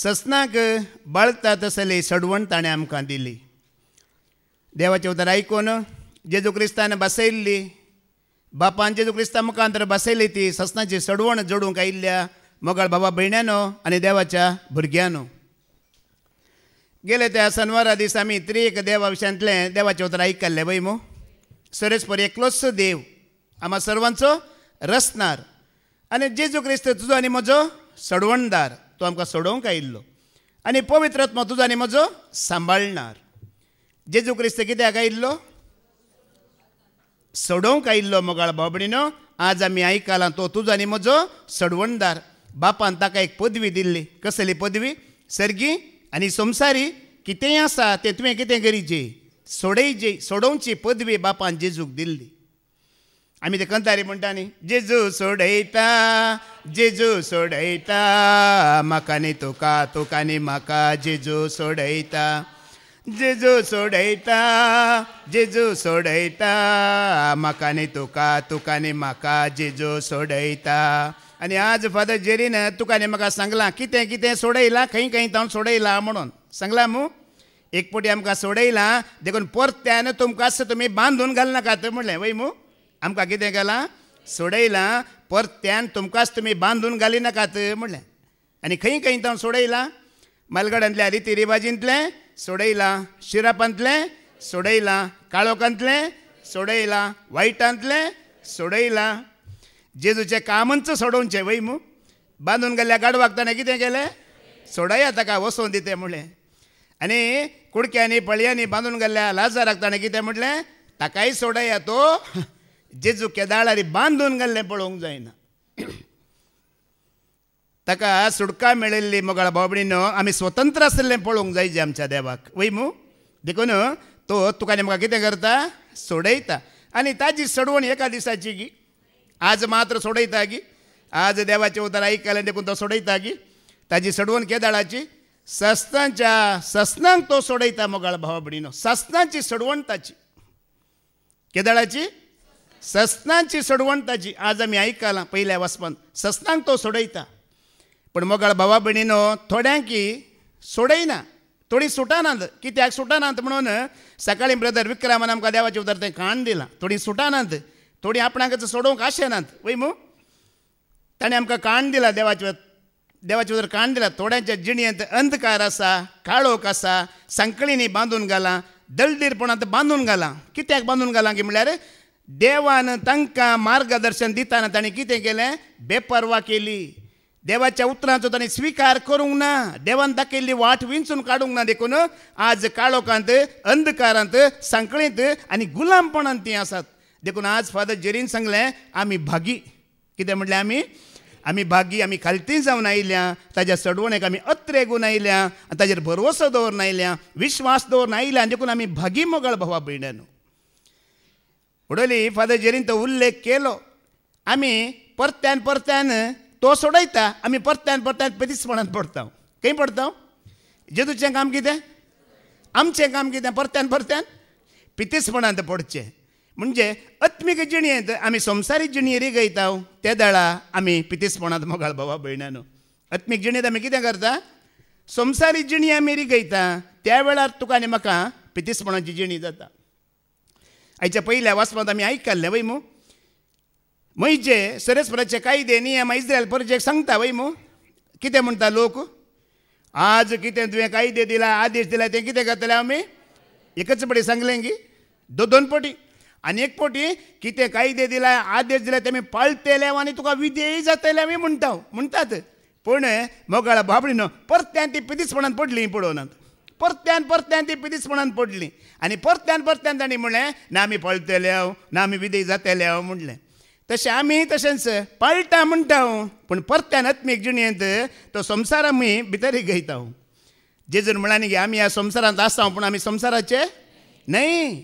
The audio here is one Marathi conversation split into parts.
ससनाक बळता तसले सडवण ताणें आमकां दिली देवाचें उतर आयकून जेजू क्रिस्तान बसयल्ली बापान जेजू क्रिस्ता मुखांतर बसयली ती ससनाची सडवण जोडूंक आयिल्ल्या मोगाळ बाबा भयण्यानो आनी देवाच्या भुरग्यानो गेले त्या सनवारा दीस आमी एक देवा विशयांतलें देवाचें उतर आयकल्लें पळय मू सरेसपर देव आमा सर्वांचो रसनार आनी जेजू क्रिस्त तुजो आनी म्हजो सडवणदार तो आमकां सोडोवंक आयिल्लो आनी पवित्रत्म तुजो आनी म्हजो सांबाळणार जेजू क्रिस्त कित्याक आयिल्लो सोडोवंक आयिल्लो मोगाळ बाबणीनो आज आमी आयकलां तो तुजो आनी म्हजो सडवणदार बापान ताका एक पदवी दिल्ली कसली पदवी सर्गी आनी संसारी कितेंय आसा तें तुवें कितें करीचें सोडयची सोडोवची पदवी बापान जेजूक दिल्ली आम्ही ते कंतारी म्हणटा न्ही जेजू सोडयता जेजू सोडयता म्हाका तुका तुका न्ही म्हाका जेजू सोडयता जेजू सोडयता जेजू सोडयता म्हाका तुका तुका न्ही म्हाका जेजू सोडयता आनी आज फादर जेरीन तुका न्ही म्हाका सांगलां कितें कितें सोडयलां खंय खंय हांव सोडयलां म्हणून सांगलां मू एक पोटी आमकां सोडयलां देखून परत्यान तुमकां तुमी बांदून घालनाकात म्हणलें वय मू आमकां कितें केलां सोडयलां परत्यान तुमकांच तुमी बांदून घाली नाकात म्हणलें आनी खंय खंय तावन सोडयलां मालगडांतल्या रिती रिवाजींतलें सोडयलां शिरपांतलें सोडयलां काळोखांतलें सोडयलां वायटांतलें सोडयलां जेजूचें कामच सोडोवचें वय मू बांदून गेल्ल्या गाडवाक ताणें कितें केलें सोडया ताका वसोवन देते म्हणलें आनी कुडक्यांनी पळयांनी बांदून गेल्ल्या लाजाराक ताणें कितें म्हणलें ताकाय सोडया तो जेजू केदाळारी बांदून घालले पळोवंक जायना ताका सुडका मेळिल्ली मोगाळ बाबडीन आमी स्वतंत्र आसले पळोवंक जाय जे आमच्या देवाक वय मू देखून तो तुका म्हाका कितें करता सोडयता आनी ताजी सोडवण एका दिसाची गी आज मात्र सोडयता गी आज देवाचे उतर आयकलें देखून तो सोडयता गी ताजी सोडवण केदाळाची सस्तांच्या सस्नांक तो सोडयता मोगाळ भावा भणीनो सस्नांची सोडवण ताची केदाळाची सस्नांची सोडवणताची आज आम्ही आयकलां पहिल्या वसपान सस्नांक तो सोडयता पण मोगाळ भावा भयणीनो थोड्यांकी सोडयना थोडी सुटानात कित्याक सुटानांत म्हणून सकाळी ब्रदर विक्रमान आमकां देवाचे उतर ते खाण दिलां थोडी सुटानांत थोडी आपणाक सोडोवंक आशेनात वय मू ताणें आमकां काण दिला देवाचे देवाचे उदर काण दिला थोड्यांच्या जिणयेंत अंधकार आसा काळोख आसा सांकळींनी बांदून घालां दळदीरपणांत बांदून घालां कित्याक बांदून घालां की म्हळ्यार देवान तांकां मार्गदर्शन दिताना ताणें कितें केलें बेपर्वा केली देवाच्या उतरांचो ताणें स्विकार करूंक ना देवान दाखयल्ली वाट विंचून काडूंक ना देखून आज काळोखांत अंधकारांत सांकळींत आनी गुलामपणांत तीं आसात देखून आज फादर जेरीन सांगलें आमी भागी कितें म्हणलें आमी आमी भागी आमी खालती जावन आयल्या ताज्या सडवणेक आमी अत्रे गुण आयल्या ताजेर भरवसो दवरून आयल्या विश्वास दवरून आयल्या देखून आमी भागी मोगळ भावा भयण्या उडोली फादर जेरीन तो उल्लेख केलो आम्ही परत्यान परत्यान तो सोडयता आम्ही परत्यान परत्यान प्रतिस्मरण पडता खंय पडता जेजूचें काम कितें आमचें काम कितें परत्यान परत्यान प्रतिस्मरणांत पडचें म्हणजे अत्मीक जिणेंत आमी संवसारीक जिणेरी गयता ते दळा आमी पितिस्पणांत बाबा भावा भयणान आत्मीक जिणेंत आमी कितें करता संवसारीक जिणी आमी रिगयता त्या वेळार तुका आनी म्हाका पितिस्पणाची जिणी जाता आयच्या पहिल्या वाचपांत आमी आयकल्लें वै मो मैजे सरस्वराचे कायदे नियम इस्रायल परजेक सांगता वै मो कितें म्हणता लोक आज किती तुवें कायदे दिला आदेश दिला ते कितें करतले आम्ही एकच पटी सांगले की दो दोन पोटी आणि एक पोटी कितें कायदे दिला आदेश दिला ते मी पाळते आनी तुका विधेय जातले आमी म्हणटा म्हणतात पण मोगाळा बाबडी न्हू परत तें ती पडली पळोवनात परत्यान परत्यान ती म्हणून पडली आणि परत्यान परत्यान तांणी म्हणलें ना आमी पळतले हांव हो, ना आमी विदेश जातले हांव हो म्हणलें तशें आमी तशेंच पाळटा म्हणटा हांव हो, पूण परत्यान आत्मीक जिणेंत तो संवसार आमी भितर घेता हांव जेजून न्ही की आमी ह्या संवसारांत आसा पूण आमी संवसाराचे न्हय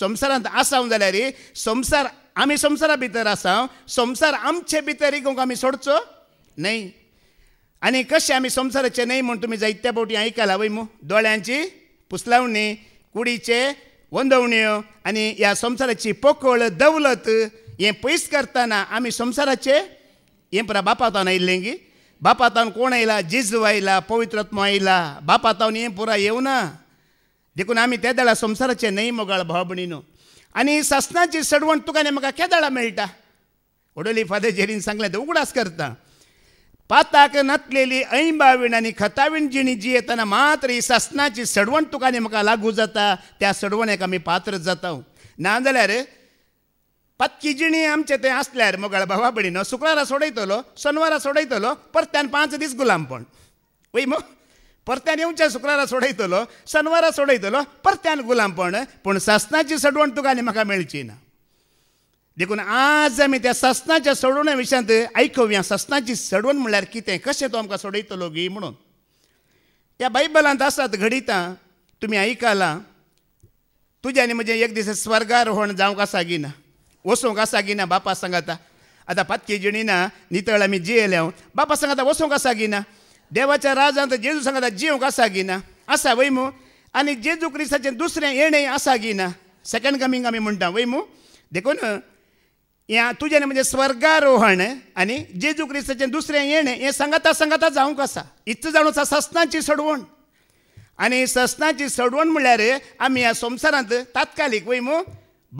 संवसारांत आसा जाल्यार संवसार आमी संवसारा भितर आसा संवसार आमचे भितर एक आमी सोडचो न्हय आणि कसे आम्ही संसाराचे नाही म्हणून तुम्ही जैत्या बोटी ऐकायला मु डोळ्यांची पुसलावणी कुडीचे वंदवणी आणि या संसाराची पोकळ दौलत हे पैस करताना आम्ही संसाराचे हे परा गी बापा बापाता कोण आयला जिजू आयला पवित्रत्म आयला बापातान हे पुरा ना देखून आम्ही त्या दळा संसाराचे नाही मोगाळ भाव आणि सासनाची सडवण तुका म्हाका केदळा मेळटा ओडोली फादर जेरीन सांगले ते उघडास करता पाताक नतलेली ऐंबावीण आणि खतावीण जिणी जी येताना मात्र ही ससनाची सडवण तुकाने म्हाका लागू जाता त्या सडवणेक आमी पात्र जाता ना जाल्यार पातकी जिणी आमचे ते आसल्यार मोगाळ भावा भयणीनो शुक्रारा सोडयतलो सोनवारा सोडयतलो परत्यान पांच दीस गुलामपण वय मग परत्यान येवच्या शुक्रारा सोडयतलो सोनवारा सोडयतलो परत्यान गुलामपण पूण ससनाची सडवण तुकाने म्हाका मेळची ना देखून आज आम्ही त्या सस्नाच्या सोडवण्या विशयांत ऐकूया सस्नाची सडवण म्हणल्यार कितें कशें तो आमकां सोडयतलो गी म्हणून ह्या बायबलांत आसात घडयता तुमी आयकलां तुज्या आनी म्हजें एक दीस स्वर्गारोहण जावंक आसा गी ना वसूंक आसा गी ना बापा सांगाता आतां पातकी ना नितळ आमी जियेल्या बापा सांगाता वसूंक आसा गी ना देवाच्या राजांत जेजू सांगाता जिवंक आसा गी ना आसा वैमू आनी जेजू क्रिस्ताचें दुसरें येणें आसा गी ना सेकंड कमींग आमी म्हणटा वैमू देखून या तुझ्याने म्हणजे स्वर्गारोहण आणि जेजू क्रिस्ताचे दुसरें येणे हें सांगाता सांगाता जावंक आसा इतलें जाणूच आसा सस्नाची सडवण आणि सस्नाची सडवण म्हणल्यार आम्ही या संसारात तात्कालीक वय मग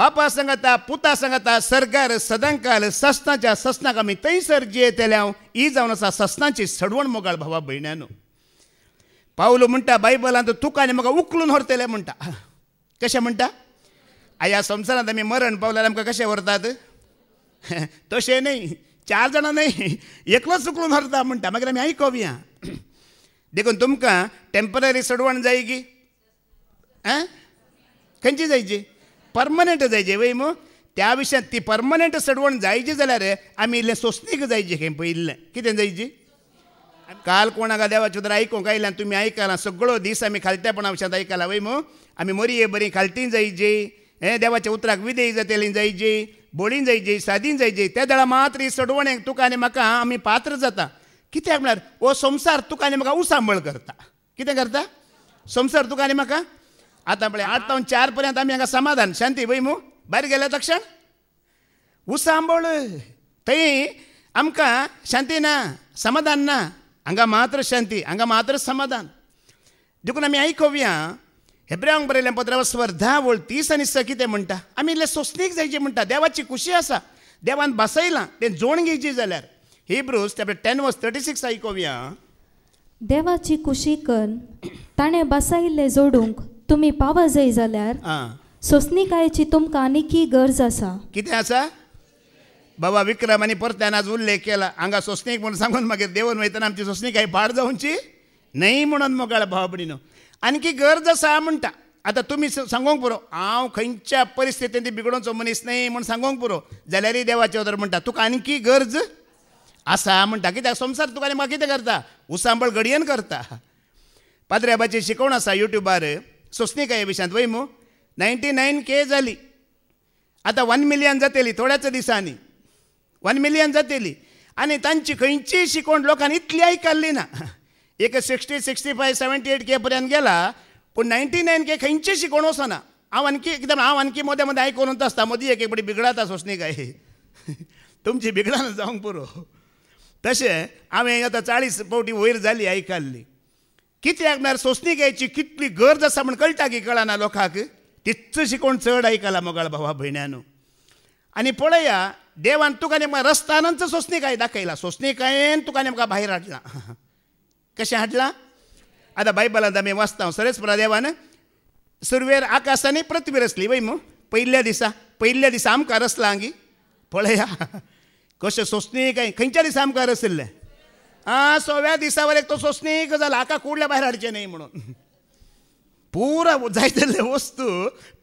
बापा सांगाता पुता सांगाता सरकार सदांकाल सस्नाच्या सस्नाक आमी थंयसर जियेतेले हांव ही जावन आसा सस्नाची सडवण मोगाळ भावा भयणानो पावलो म्हणटा बायबलांत तुका आनी म्हाका उखलून व्हरतले म्हणटा कशें म्हणटा ह्या संवसारांत आमी मरण पावल्यार आमकां कशें व्हरतात तशें नाही चार जाणां नाही एकलो चुकलून हरता म्हणटा मागीर आमी या देखून तुमकां टेम्पररी सडवण जाई की आं जायची परमनंट जायची वय मग त्या विषयात ती परमनंट सडवण जायची जाल्यार आम्ही इल्ले सोसणीक जायची खे पहिले कितें जायची काल कोणाक देवाच्या तर आयकूंक आयल्यान तुम्ही आयकलां सगळो दीस आमी खालत्यापणा विशयांत आयकलां वय मग आम्ही मरी बरी खालती जायची हे देवाच्या उतराक विदेय जातेली जायची बोळीन जायचे सादीन जायचे त्या दळा मात्र ही सडवणेक तुका आनी म्हाका आमी पात्र जाता कित्याक म्हणल्यार हो संसार तुका आनी म्हाका उसांबळ करता कितें करता संसार तुका आनी म्हाका आतां पळय आठ पावन चार पर्यंत आमी हांगा समाधान शांती भय मू भायर गेल्या तक्षण उसांबळ थंय आमकां शांती ना समाधान ना हांगा मात्र शांती हांगा मात्र समाधान देखून आमी आयकुया हेब्रांक बरयल्या पत्रांत स्पर्धा वळतीस आणि सखी ते म्हणटा आमी इल्ले सोसणीक जायची म्हणटा देवाची खुशी आसा देवान बसयलां तें जोण घेयची जाल्यार Hebrews chapter ten verse thirty six आयकोव्या देवाची खुशी कर ताणें बसायिल्लें जोडूंक तुमी पावा जाय जाल्यार सोसनिकायेची तुमकां की गरज आसा कितें आसा बाबा विक्रम आनी परत्यान आज उल्लेख केला हांगा सोसनीक म्हणून सांगून मागीर देवन वयतना आमची सोसनीकाय पाड जावची न्हय म्हणून मोगाळ भाव न्हू आणखी गरज आसा म्हणटा आता तुम्ही सांगोंक पुरो हांव खंयच्या परिस्थितींत बिगडोवचो मनीस नाही म्हूण सांगोंक पुरो जाल्यारय देवाचे उदर म्हणटा तुका आणखी गरज आसा म्हणटा कित्याक संसार तुका आनी म्हाका कितें करता उसांबळ घडयेन करता पाद्रेबाची शिकवण आसा युट्यूबार सोसनीक हे विशांत वय मू नायन्टी नायन के जाली आतां वन मिलियन जातली थोड्याच दिसांनी वन मिलियन जातली आनी तांची खंयचीय शिकवण लोकांनी इतली आयकल्ली ना एक sixty sixty five seventy eight के पर्यंत गेला पूण नायन्टी नायन के खंयचीशी कोण वसना हा आणखी एकदम हांव आणखी मदें मदें आयकून असता मदीं एक एक बडी बिगडाता सोसणी काय तुमची बिगडान जावंक पुरो तशें हांवें आतां चाळीस पावटी वयर जाली आयकल्ली कित्याक म्हळ्यार सोसणिकेची कितली गरज आसा म्हण कळटा की कळना लोकांक तितचशी शिकवण चड आयकला मोगाळ भावा भयण्यांनो आनी पळया देवान तुका नेमकां रस्त्यानच सोसणिकाय दाखयला सोसणिकायेन तुका नेमकां भायर हाडला कशा हटला आता बायबलात आम्ही वाचता सरस సరేస్ देवान सुरवेर आकाशाने प्रतिबिरसली वै मग पहिल्या दिसा पहिल्या दिसा आमकां रसला हांगी पळया कशें सोसनीक काय खंयच्या दिसा आमकां रसिल्लें आं सव्या दिसा एक तो सोसनीक जाला आका कुडल्या बाहेर हाडचे नाही म्हणून पुरा जायतेल्ले वस्तू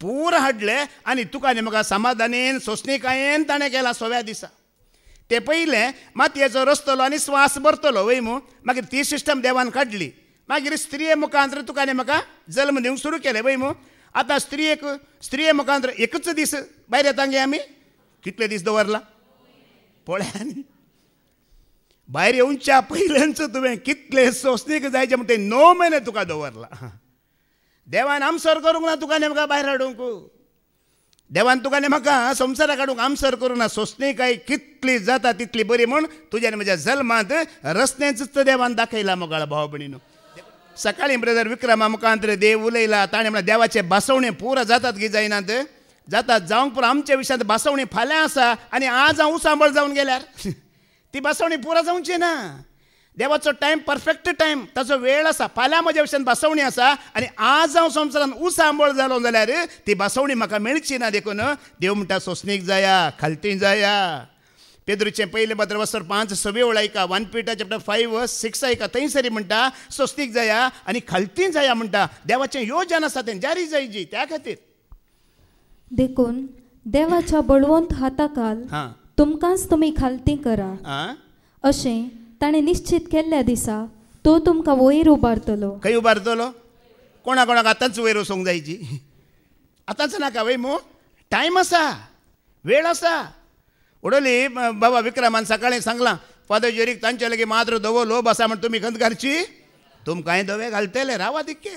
पुरा हाडले आणि तुका मग म्हाका समाधानेन सोसनीकायेन ताणें केला सव्या दिसा ते पहिले मातयेचो रचतलो आनी स्वास भरतलो वैमो मागीर ती सिस्टम देवान काडली मागीर स्त्रिये मुखांतर तुकाने म्हाका जल्म दिवंक सुरू केले वैमो आता आतां स्त्रियेक स्त्रिये मुखांतर एकच दीस भायर येता गे आमी कितले दीस दवरला पळया न्ही भायर येवच्या पयल्यांच तुवें कितले सोसनीक जायचे म्हणटा णव म्हयने तुका दवरला देवान आमसर करूंक ना तुका म्हाका भायर हाडूंक देवान आनी म्हाका संवसारा काडूंक आमसर सोंसणी काय कितली जाता तितली बरी म्हूण तुज्यान म्हज्या जल्मांत रस्त्याच देवान दाखयला मोगाळ भाव सकाळी सकाळीं ब्रदर विक्रमा मुखांत्र देव उलयला ताणें म्हणल्यार देवाचे बासवणे पुरो जातात की जायनात जातात जावंक पुरो आमच्या विशयांत बासवणी फाल्यां आसा आनी आज हांव सांबळ जावन गेल्यार ती बासवणी पुरो जावची ना देवाचो टायम परफेक्ट टायम ताचो वेळ आसा फाल्यां म्हज्या विशयान बसवणी आसा आनी आज हांव संवसारान उसांबळ जालो जाल्यार ती बसवणी म्हाका मेळची ना देखून देव म्हणटा सोसनीक जाया खालती जाया पेद्रुचे पयलें बद्र वस्तर पांच सवे वळायका one Peter chapter five six आयका थंयसरी म्हणटा सोसनीक जाया आनी खालती जाया म्हणटा देवाचें योजन आसा तें जारी जायची त्या खातीर देखून देवाच्या बळवंत हाताखाल तुमकांच तुमी खालती करा अशें ताणें निश्चित केल्ल्या दिसा तो तुमकां वयर उबारतलो खंय उबारतलो कोणा कोणाक आतांच वयर वचूंक जायची आतांच नाका वय मो टायम आसा वेळ आसा उडोली बाबा विक्रमान सकाळीं सांगलां फादोजेरीक तांचे लागीं मात्र दवो लोभ आसा म्हण तुमी खंत घालची तुमकांय धवे घालतले रावा दिक्के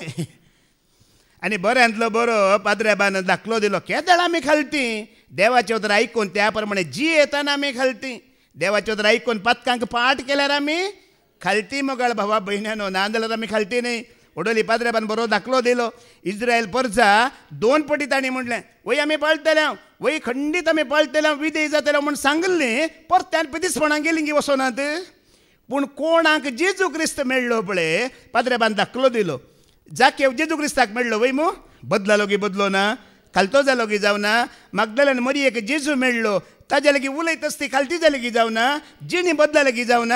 आनी बऱ्यांतलो बरो पाद्रेबान दाखलो दिलो केदळ आमी खालती देवाचे उतर आयकून त्या प्रमाणे जी येताना आमी खालती देवाचे तर ऐकून पथकांक पाठ केल्यार आमी खालती मोगाळ भावा भयण्यानो ना जाल्यार आमी खालती न्ही उडोली पाद्रेबान बरो दाखलो दिलो इस्रायल परसा दोन पटी ताणी म्हणले वय आमी पळतले हांव वय खंडीत आमी पळतले हांव विदेय जातले म्हूण सांगल्ली परत्यान पिदिसपणां गेली की वसोनात पूण कोणाक जेजू क्रिस्त मेळ्ळो पळय पाद्रेबान दाखलो दिलो जाके जेजू क्रिस्ताक मेळ्ळो वय मू बदलालो की बदलो ना खालतो जालो की जावना मागदल्यान मरयेक जेजू मेळ्ळो ताज्या लागीं उलयत ती खालती जाली की ना जिणी बदलाली गी जावन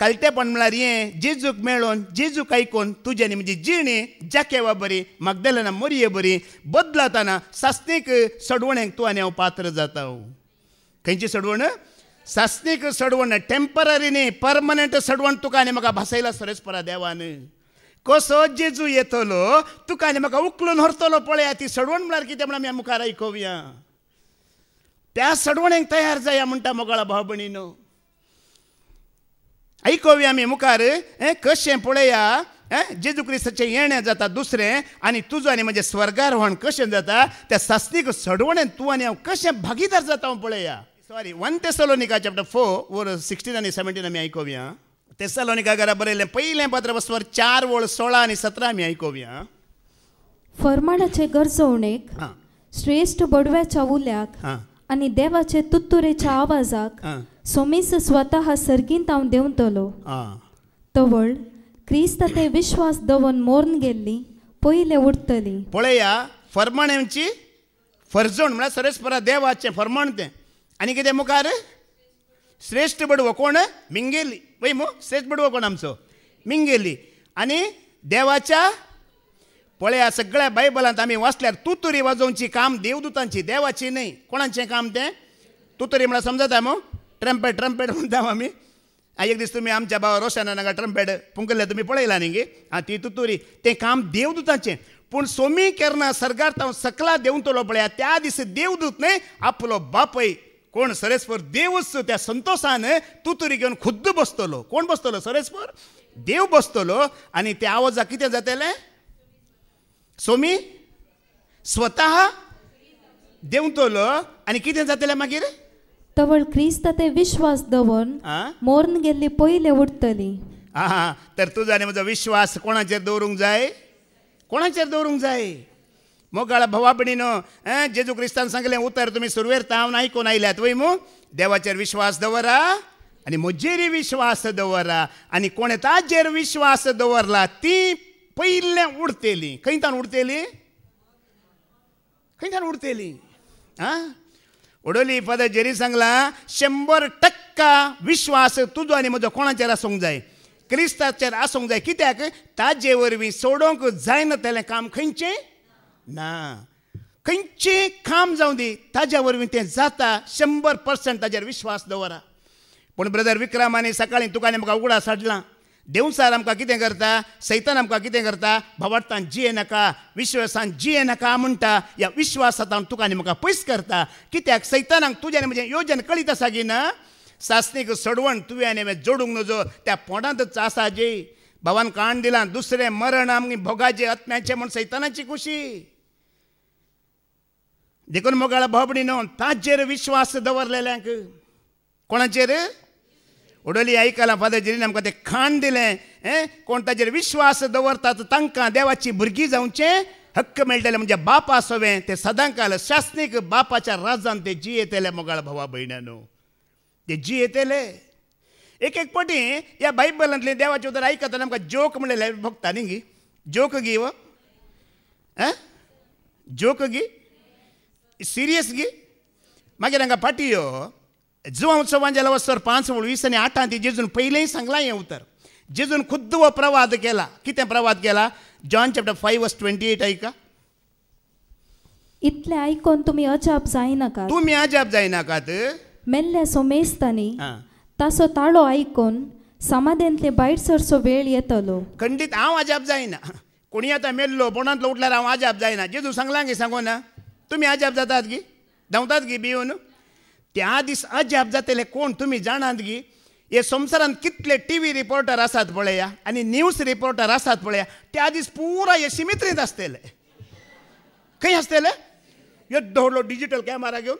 खालतेपण म्हणल्यार हें जेजूक मेळोन जेजूक ऐकून तुज्यानी म्हणजे जिणी जाकेवा बरी मागदल्याना मरिये बरी बदलाताना सासनीक सडवणेक तू आणि हांव पात्र जाता खंयची सडवण सासनीक सडवण टेम्पररी न्ही परमनंट सडवण तुका आनी म्हाका भासयला सरेस्परा देवान जेजू येतलो तुका आनी म्हाका उखलून व्हरतलो पळया ती सडवण म्हळ्यार कितें म्हण आमी मुखार आयकोवया त्या सडवणेक तयार जाया म्हणटा मोगाळा भाव भणीनो आयकोवया आमी मुखार हें कशें पळया जेजू क्रिस्ताचें येणें जाता दुसरें आनी तुजो आनी म्हजें स्वर्गारोहण कशें जाता त्या सास्तीक सडवणेन तूं आनी हांव कशें भागीदार जाता हांव पळया सॉरी वन ते सलोनिका चॅप्टर फोर वर सिक्स्टीन आनी सेवन्टीन आमी आयकोवया तेसलोनिका बरयलें पयलें पत्र वस्तूवर चार वळ सोळा आनी सतरा आमी आयकोवया फरमाणाचे गरजवणेक श्रेष्ठ बडव्याच्या उल्याक आणि देवाचे तुत्तुरेच्या आवाजाक सोमीस स्वतः सर्गींत हांव देंवतलो तवळ क्रिस्त ते विश्वास दवन मोर्न गेल्ली पयले उरतली पळया फरमाणेची फर्जण म्हळ्यार सरस्परा परा देवाचें ते तें आनी कितें मुखार श्रेष्ठ बडवो कोण मिंगेली वै श्रेष्ठ बडवो कोण आमचो मिंगेली आणि देवाच्या पळया सगळ्या बायबलांत आम्ही वाचल्यार तुतुरी वाजवची काम देवदूतांची देवाची नाही कोणाचें काम ते तुतुरी म्हळ्यार समजताय मो ट्रम्पेट ट्रम्पेट म्हणता आमी एक दिस तुमी आमच्या बाबा रोशना नगा ट्रम्पेट पुंकल्ले तुम्ही पळयला न्ही गे आं ती तुतुरी ते काम देवदूतांचे पण सोमी केरना सरकार हांव सकला देंवतलो पळया त्या दिसा देवदूत नाही आपलो बापय कोण सरेस्पर देवच त्या संतोषाने तूं तरी घेवन खुद्द बसतलो कोण बसतलो सरेस्पर देव बसतलो आणि त्या आवाजा किती जाते सोमी स्वत देंवतलो आणि किती जाते मागीर तवळ क्रिस्त ते विश्वास दवरून मोर्न गेल्ली पहिले उठतली हा तर तुझा माझा विश्वास कोणाचे दवरूंक जाय कोणाचे दवरूंक जाय मोगाळ भवा भणीनं जेजू क्रिस्तान सांगले उतर तुमी सुरवेर नाही आयकून आयल्यात वय मू देवाचेर विश्वास दवरा आणि म्हजेरी विश्वास दवरा आणि कोणें ताजेर विश्वास दवरला ती पहिले उडतेली खंयतान उडतेली खंयतान उडतेली आ उडोली पद जेरी सांगला शंभर टक्का विश्वास तुजो आणि म्हजो कोणाचेर आसूंक जाय क्रिस्ताचेर आसूंक जाय कित्याक ताजे वरवीं सोडोंक जायना तेलें काम खंयचें ना खंयचे काम जावं दी ताज्या वरवीं तें जाता शंबर पर्संट ताजेर विश्वास दवरा पूण ब्रदर विक्रमाने सकाळीं तुकाने म्हाका उगडास हाडलां देवसार आमकां कितें करता सैतान आमकां कितें करता भवार्थान जिये नाका विश्वासान जिये नाका म्हणटा ह्या तुका आनी म्हाका पयस करता कित्याक सैतानाक तुज्यान म्हजें योजन कळीत आसा की ना सासणीक सडवण तुवें हांवें जोडूंक नजो त्या पोंडांतच आसा जी भावान काण दिलां दुसरें मरण आमी भोगाचें आत्म्याचें म्हूण सैतानाची खुशी देखून मोगाळ भोबणी न्हू ताचेर विश्वास दवरलेल्यांक कोणाचेर उडोली आयकला फादर आमकां तें खाण दिलें कोण ताचेर विश्वास दवरतात तांकां देवाची भुरगीं जावचें हक्क मेळटले म्हणजे बाप आसोवें ते सदां काल शासनीक बापाच्या राजान ते जी येतले मोगाळ भावा भयणांनो ते जी येतेले एक एक पाटी ह्या बायबलांतले देवाचे उदर आयकतना आमकां जोक म्हणलेले भोगता न्ही गी जोक गी वो जोक गी સિરિયસલી માગીર પાટીયો जीवांचं जेव्हा सर पाच वीस आनी आठ ती जेजून पहिलेही सांगला हें उतर जेजून खुद्द हो प्रवाद केला कितें प्रवाद केला John chapter five verse twenty eight ऐका इतले ऐकून तुम्ही अजाप जायनाकात तुम्ही अजाप जायनाकात मेल्ले सो तसो तासो ताळो ऐकून समाधेंतले भायर सरसो वेळ येतलो खंडीत हांव अजाप जायना कोणी आतां मेल्लो बोणांतलो उठल्यार हांव अजाप जायना जेजू सांगला गे सांगो ना तुम्ही अजाब जातात गी धावतात गी भिवून त्या दीस अजाप जातेले कोण तुम्ही जाणात गी हे संसारात कितले टी व्ही रिपोर्टर आसात पळया आणि न्यूज रिपोर्टर आसात पळया त्या दीस पुरा हे शिमित्रीत आसतले खंय आसतले यो व्हडलो डिजिटल कॅमेरा घेऊन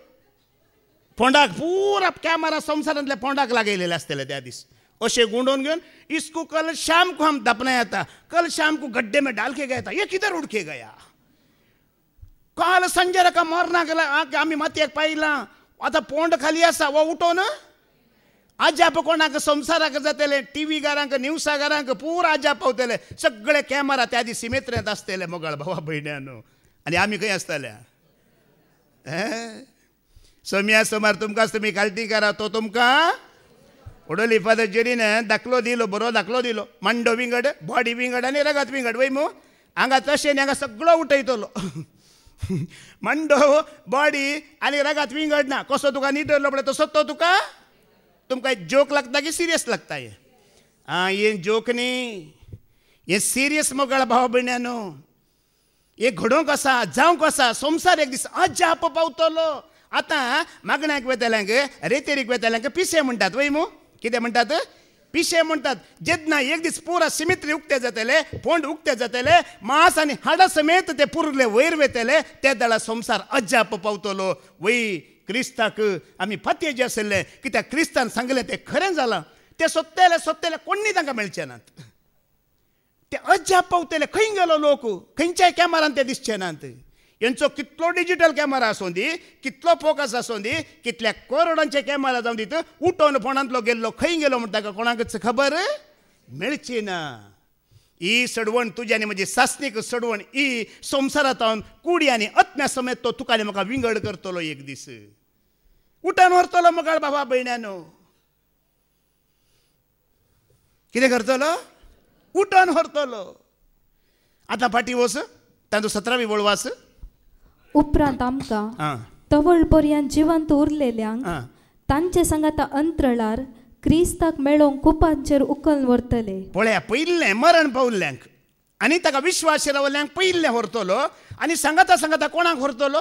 फोंडाक पुरा कॅमेरा संसारातल्या फोंडाक लागलेले असतेले त्या दीस असे गुंडवून घेऊन इसको कल शाम को हम दपना आता कल शाम को गड्डे में डाल के गया था ये किधर उडके गया काल संजय रका मरना गेला आम्ही मातयेक पाहिला आता पोंड खाली असा व उठोन आजाप कोणाक संवसाराक टी टीव्ही गारांक पूर आजाप पावतले सगळे कॅमेरा त्या दिसी मेत्रेत आसतले मोगाळ भावा भयण्यानो आणि आम्ही खंय आसतल्या सोम्या समार तुमकांच तुमी कालटी करा तो तुमकां उडोली फादर जेरीने दाखलो दिलो बरो दाखलो दिलो मांडो विंगड बॉडी विंगड आणि रगत विंगड वै मू हांगा तशें हांगा सगळो उठयतलो मंडो बॉडी आणि रगात विंगडना कसो तुका न्ही धरलो तसं तो तुका तुमकां जोक लागता की सिरियस लागता हे आं हे जोक न्ही हे सिरियस मगळ भाव भयण्यांनो हे घडोवंक आसा जावंक आसा संसार एक दीस अजाप पावतलो आतां मागण्याक वेतल्यांक रेतेरीक वेतल्यांक पिसे म्हणटात वय मू कितें म्हणटात पिशे म्हणतात जेदना एक दिस पुरा सिमित्री उकते जातले फोंड उकते जातले मास आणि हाड समेत ते पुरले वयर वेतले ते दळा संसार अजाप पावतलो वई क्रिस्ताक आम्ही फातये जे की त्या क्रिस्तान सांगले ते खरे जालां ते सोदतेले सोत्तेले कोणी तांकां मेळचे नात ते अजाप पावतले खंय गेलो लोक खंयच्याय कॅमेरान ते दिसचे नात यांचं कितलो डिजिटल कॅमेरा आसूं दी कितलो फोकस आसूं दी कितल्या करोडांचे कॅमेरा जाऊन दी उठोन फोंडांतलो गेल्लो खं गेलो म्हणता का कोणाकच खबर मिळची ना ई सडवण तुजी म्हणजे म्हजी सासनीक सडवण ई संसारात हांव कुडी आनी अत्म्या समेत तो तुका आनी म्हाका विंगड करतलो एक दीस उठान व्हरतलो मगाळ बाबा भयण्यानो कितें करतलो उठान व्हरतलो आता फाटी वस तांचो सतरावी वळवास उपरांत आमकां तवळ पर्यंत जिवंत उरलेल्यांक तांचे सांगात अंतराळार क्रिस्ताक मेळोवंक कुपांचेर उखल व्हरतले पळया पयल्ले मरण पावल्ल्यांक आनी ताका विश्वास रावल्यांक पयल्ले व्हरतलो आनी सांगाता सांगता कोणाक व्हरतलो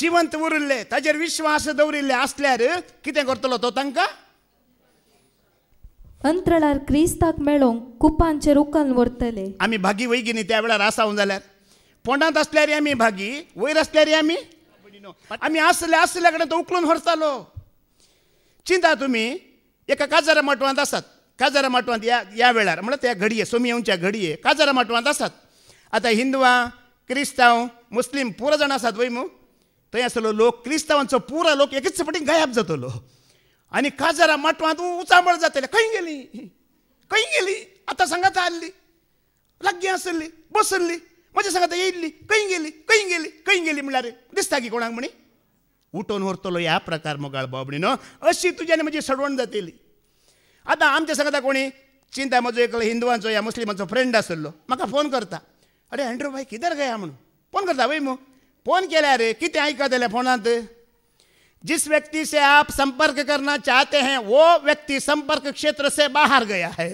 जिवंत उरले ताजेर विश्वास दवरिल्ले आसल्यार कितें करतलो तो तांकां अंतराळार क्रिस्ताक मेळोवंक कुपांचेर उखल व्हरतले आमी भागी वैगिनी त्या वेळार आसा जाल्यार पोंडांत असल्यारी आम्ही भागी वयर असल्यारी आम्ही आम्ही असल्या असल्याकडे कडेन तो उखलून व्हरतालो चिंता तुम्ही एका काजारा माटवांत असतात काजारा माटवांत या या वेळार या त्या घडये सोमयेवच्या घडये काजारा माटवांत असतात आता हिंदवा क्रिस्तांव मुस्लीम पुरो जण असतात वय थंय असलो लोक क्रिस्तांवांचो पुरा लोक एकच गायब जातलो आणि काजारा माटवांत उचांबळ जातले खंय गेली खंय गेली आता सांगात आसली लागीं असली बसली माझ्या सांगत येईली कहीं गेली कहीं गेली कहीं गेली म्हणला रे दिसता की कोणाक म्हणे उठून व्हरतलो या प्रकार मोगाळ बाबणीनो अशी तुझ्याने म्हजी सडवण जाते आता आमच्या सांगता कोणी चिंता म्हजो एक हिंदुवांचो या मुस्लिमांचो फ्रेंड आसलो म्हाका फोन करता अरे अँड्रो भाई किदर गया म्हणून फोन करता वय मग फोन केला रे किती ऐका येले फोनात जिस व्यक्ती से आप संपर्क करना चाहते हैं वो व्यक्ती संपर्क क्षेत्र से बाहर गया है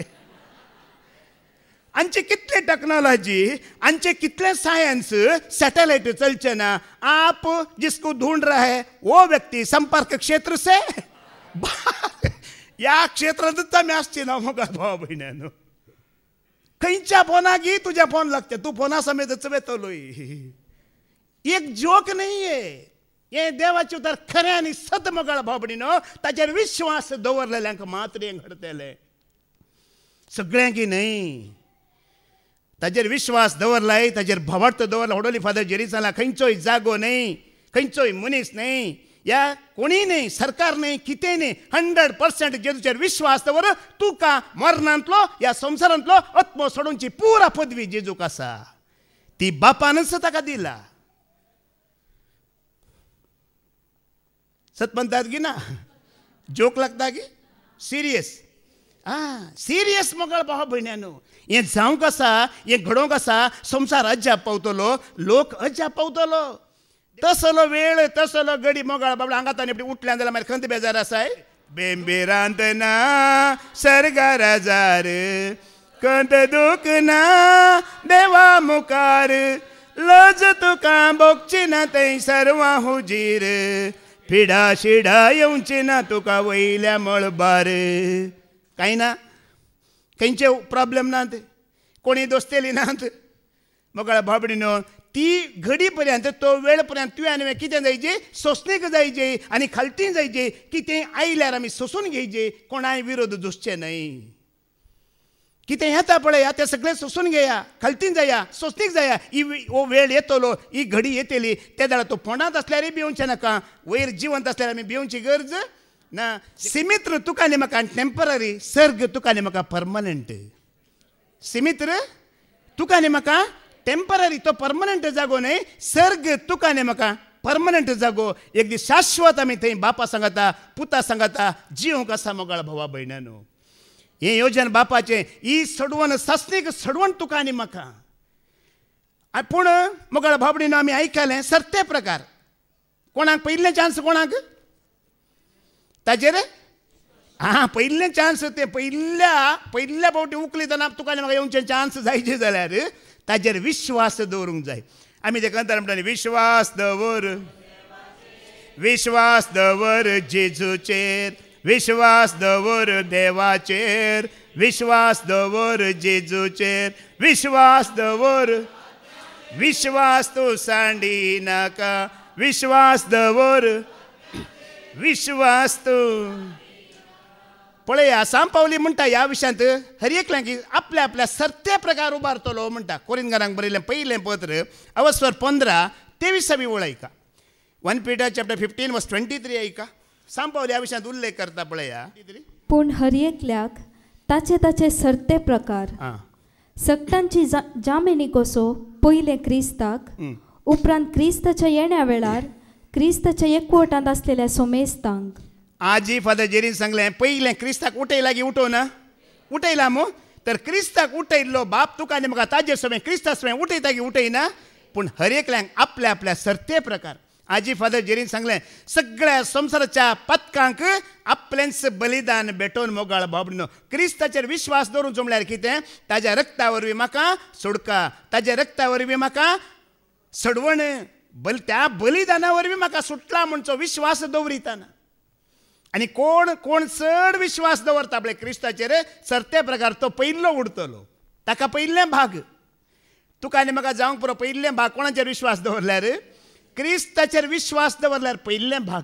आमचे कितले टेक्नॉलॉजी आमचे कितले सायन्स सॅटेलाइट चलचे ना आप जिसको ढूंढ रहा है वो व्यक्ती संपर्क क्षेत्र से या क्षेत्रात मी असते ना मग भाऊ बहिण्यानं खंयच्या फोनागी तुझ्या फोन लागते तू फोना समेतच वेतलोय एक जोक नाहीये हे देवाचे उतर खरे आणि सदमगळ भाबणीनं ताचेर विश्वास दवरलेल्यांक मात्र घडतेले सगळ्यांकी नाही ताजेर विश्वास दवरलाय ताजेर भवार्थ दवरला होडोली फादर जेरी सांगला खंयचोय जागो न्हय खंयचोय मनीस न्हय या कोणी न्हय सरकार न्हय कितें न्हय हंड्रेड पर्सेंट जेजूचेर विश्वास दवर तुका मरणांतलो या संवसारांतलो आत्मो सोडूनची पुरा पदवी जेजूक आसा ती बापानच ताका दिला सत म्हणतात की ना जोक लागता की सिरियस आ सिरियस मोगाळ भावा भयण्यानो हे जाऊ कसा हे घडो कसा संसार अज्जा पावतलो लोक अज्जा पावतलो तसलो वेळ तसलो गडी मोगाळ बाबा हांगा ताणी उठल्यान जाल्यार मागीर खंत बेजार आसाय बेंबेरांत ना सरगार जार कंत दुख ना देवा मुखार लज तुका बोगची ना ते सर्वां हुजीर फिडा शिडा येवची ना तुका वयल्या मळबार ना खंयचे प्रॉब्लेम नात कोणी दोस्तेली नात मोगाळ्या भाबडीनो ती घडी पर्यंत तो वेळ पर्यंत तुवें कितें जायचे सोसणेक जायचे आनी खालती जायचे कितें आयल्यार आमी सोसून घेयचे कोणाय विरोध दुसचे न्हय कितें येता पळया तें सगळें सोसून घेया खालतीन जाया सोसणीक जाया ही वेळ येतलो ही घडी येतली त्या जाल्यार तो आसल्यारय भिवचें नाका वयर जिवंत आसल्यार आमी भिवची गरज ના સીમિત તુકાને મકા ટેમ્પરરી સરગ તુકાને મકા પરમેનન્ટ સીમિત તુકાને મકા ટેમ્પરરી તો પરમેનન્ટ જ જગો ને સરગ તુકાને મકા પરમેનન્ટ જ જગો એકદી શાશ્વત અમે તઈ બાપા સંગાતા પુતા સંગાતા જીવ કા સમગળ ભવા બૈનનો એ યોજના બાપા ચે ઈ સડવણ સસ્નિક સડવણ તુકાને મકા આપણ મગળ ભાભડી નામે આઈખલે સરતે પ્રકાર કોણાને પહેલે ચાન્સ કોણાને ताचेर आं पहिले चान्स ते पहिल्या पयल्या फावटी उकली तेन्ना तुका म्हाका येवचे चान्स जायचे जाल्यार ताचेर विश्वास दवरूंक जाय आमी तेका कांतार विश्वास दवर विश्वास दवर जेजूचेर विश्वास दवर देवाचेर विश्वास दवर जेजूचेर विश्वास दवर विश्वास तूं सांडी नाका विश्वास दवर विश्वास तू पळया पावली म्हणटा ह्या विशयांत हर एकल्या की आपल्या आपल्या सर्ते प्रकार उबारतलो म्हणटा कोरिंदरांक बरयलें पयलें पत्र अवस्वर पंदरा तेविसावी वळ आयका one Peter chapter fifteen verse twenty three आयका पावली ह्या विशयांत उल्लेख करता पळया पूण हर एकल्याक ताचे ताचे सर्ते प्रकार सक्तांची जामिनी कसो पयले क्रिस्ताक उपरांत क्रिस्ताच्या येण्या वेळार क्रिस्ताच्या एकवटांत असलेल्या सोमेस्तांक आजी फादर जेरीन सांगले पहिले क्रिस्ताक उठयला लागी उठो ना उठयला मो तर क्रिस्ताक उठयल्लो बाप तुका आनी म्हाका ताजे समें क्रिस्ता समें उठयता की उठयना पूण हर एकल्यांक आपल्या आपल्या सर्ते प्रकार आजी फादर जेरीन सांगले सगळ्या संसाराच्या पथकांक आपलेंच बलिदान भेटोवन मोगाळ बाबडनो क्रिस्ताचेर विश्वास दवरून जमल्यार कितें ताज्या रक्तावरवी वरवीं म्हाका सोडका ताज्या रक्तावरवी वरवीं म्हाका सडवण बल त्या बलिदानावर बी म्हाका सुटला म्हणचो विश्वास दवरिताना आणि कोण कोण चड विश्वास दवरता पळय क्रिस्ताचेर सर्ते प्रकार तो पहिल्लो उडतलो ताका पहिल्ले भाग तुका आनी म्हाका जावंक पुरो भाग कोणाचेर विश्वास दवरल्यार क्रिस्ताचेर विश्वास दवरल्यार पहिल्ले भाग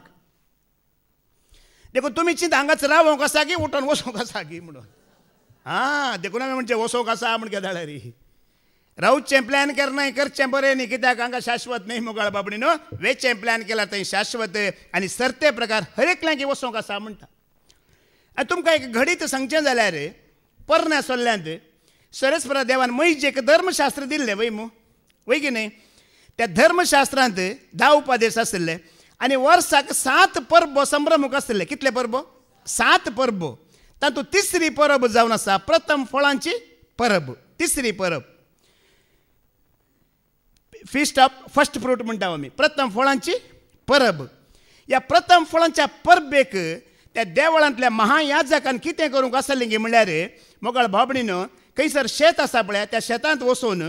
देखून तुमी चिंता हांगाच रावंक आसा की उठोन वसोंक आसा की म्हणून हां देखून हांवें म्हणजे वसोंक आसा म्हण ही राऊ प्लॅन कर नाही बरे नाही कित्याक हांगा शाश्वत नाही मुगाळ बाबडीनो वेचे प्लॅन केला थंय शाश्वत आणि सरते प्रकार एकल्यांक वसों आसा म्हणटा आनी तुमकां एक घडीत सांगचें जाल्यार पोरण्या सोल्ल्यांत सरेस्वरा देवान मैजेक एक धर्मशास्त्र दिल्लें वै मू वै की न्ही त्या धर्मशास्त्रांत धा उपादेश असले आनी वर्साक सात परबो संभ्रमूक आशिल्ले कितले परबो सात परबो तातूंत तिसरी परब जावन आसा प्रथम फळांची परब तिसरी परब फिस्ट ऑफ फर्स्ट फ्रूट म्हणटा आम्ही प्रथम फळांची परब या प्रथम फळांच्या परबेक त्या देवळांतल्या महायाजकान कितें करूंक आसलें गे म्हळ्यार मोगळ बाबणीन खंयसर शेत आसा पळय त्या शेतांत वचून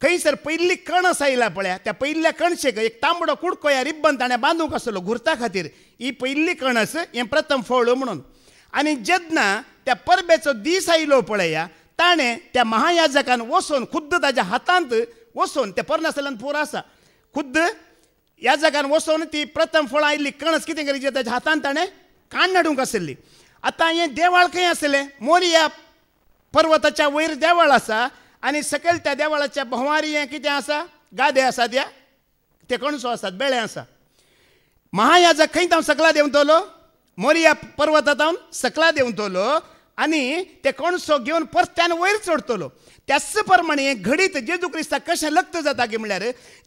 खंयसर पयल्ली कणस आयला पळय त्या पयल्ल्या कणशेक एक तांबडो कुडको या रिब्बन ताणें बांदूंक आसलो घुरता खातीर ही पयल्ली कणस हें प्रथम फळ म्हणून आनी जेन्ना त्या परबेचो दीस आयलो पळया ताणें त्या महायाजकान वचून खुद्द ताज्या हातांत वसोन ते पोरना फोर पोर आसा खुद्द या जगान वसोन ती प्रथम फळां आयिल्ली कणस कितें करी ताच्या हातान ताणें कान हाडूंक आशिल्ली आतां हें देवाळ खंय आसलें मोरया पर्वताच्या वयर देवाळ आसा आनी सकयल त्या देवाळाच्या भोंवारी हें कितें आसा गादे आसा त्या ते कणसो आसात बेळे आसा महायाजक खंय सकला देंवतलो मोरया पर्वतांत सकला देंवतलो आणि ते कोणसो घेवन परत्यान वयर चढतलो त्याच प्रमाणे घडीत जेजू ख्रिस्ता कशें लग्न जाता की म्हणल्यार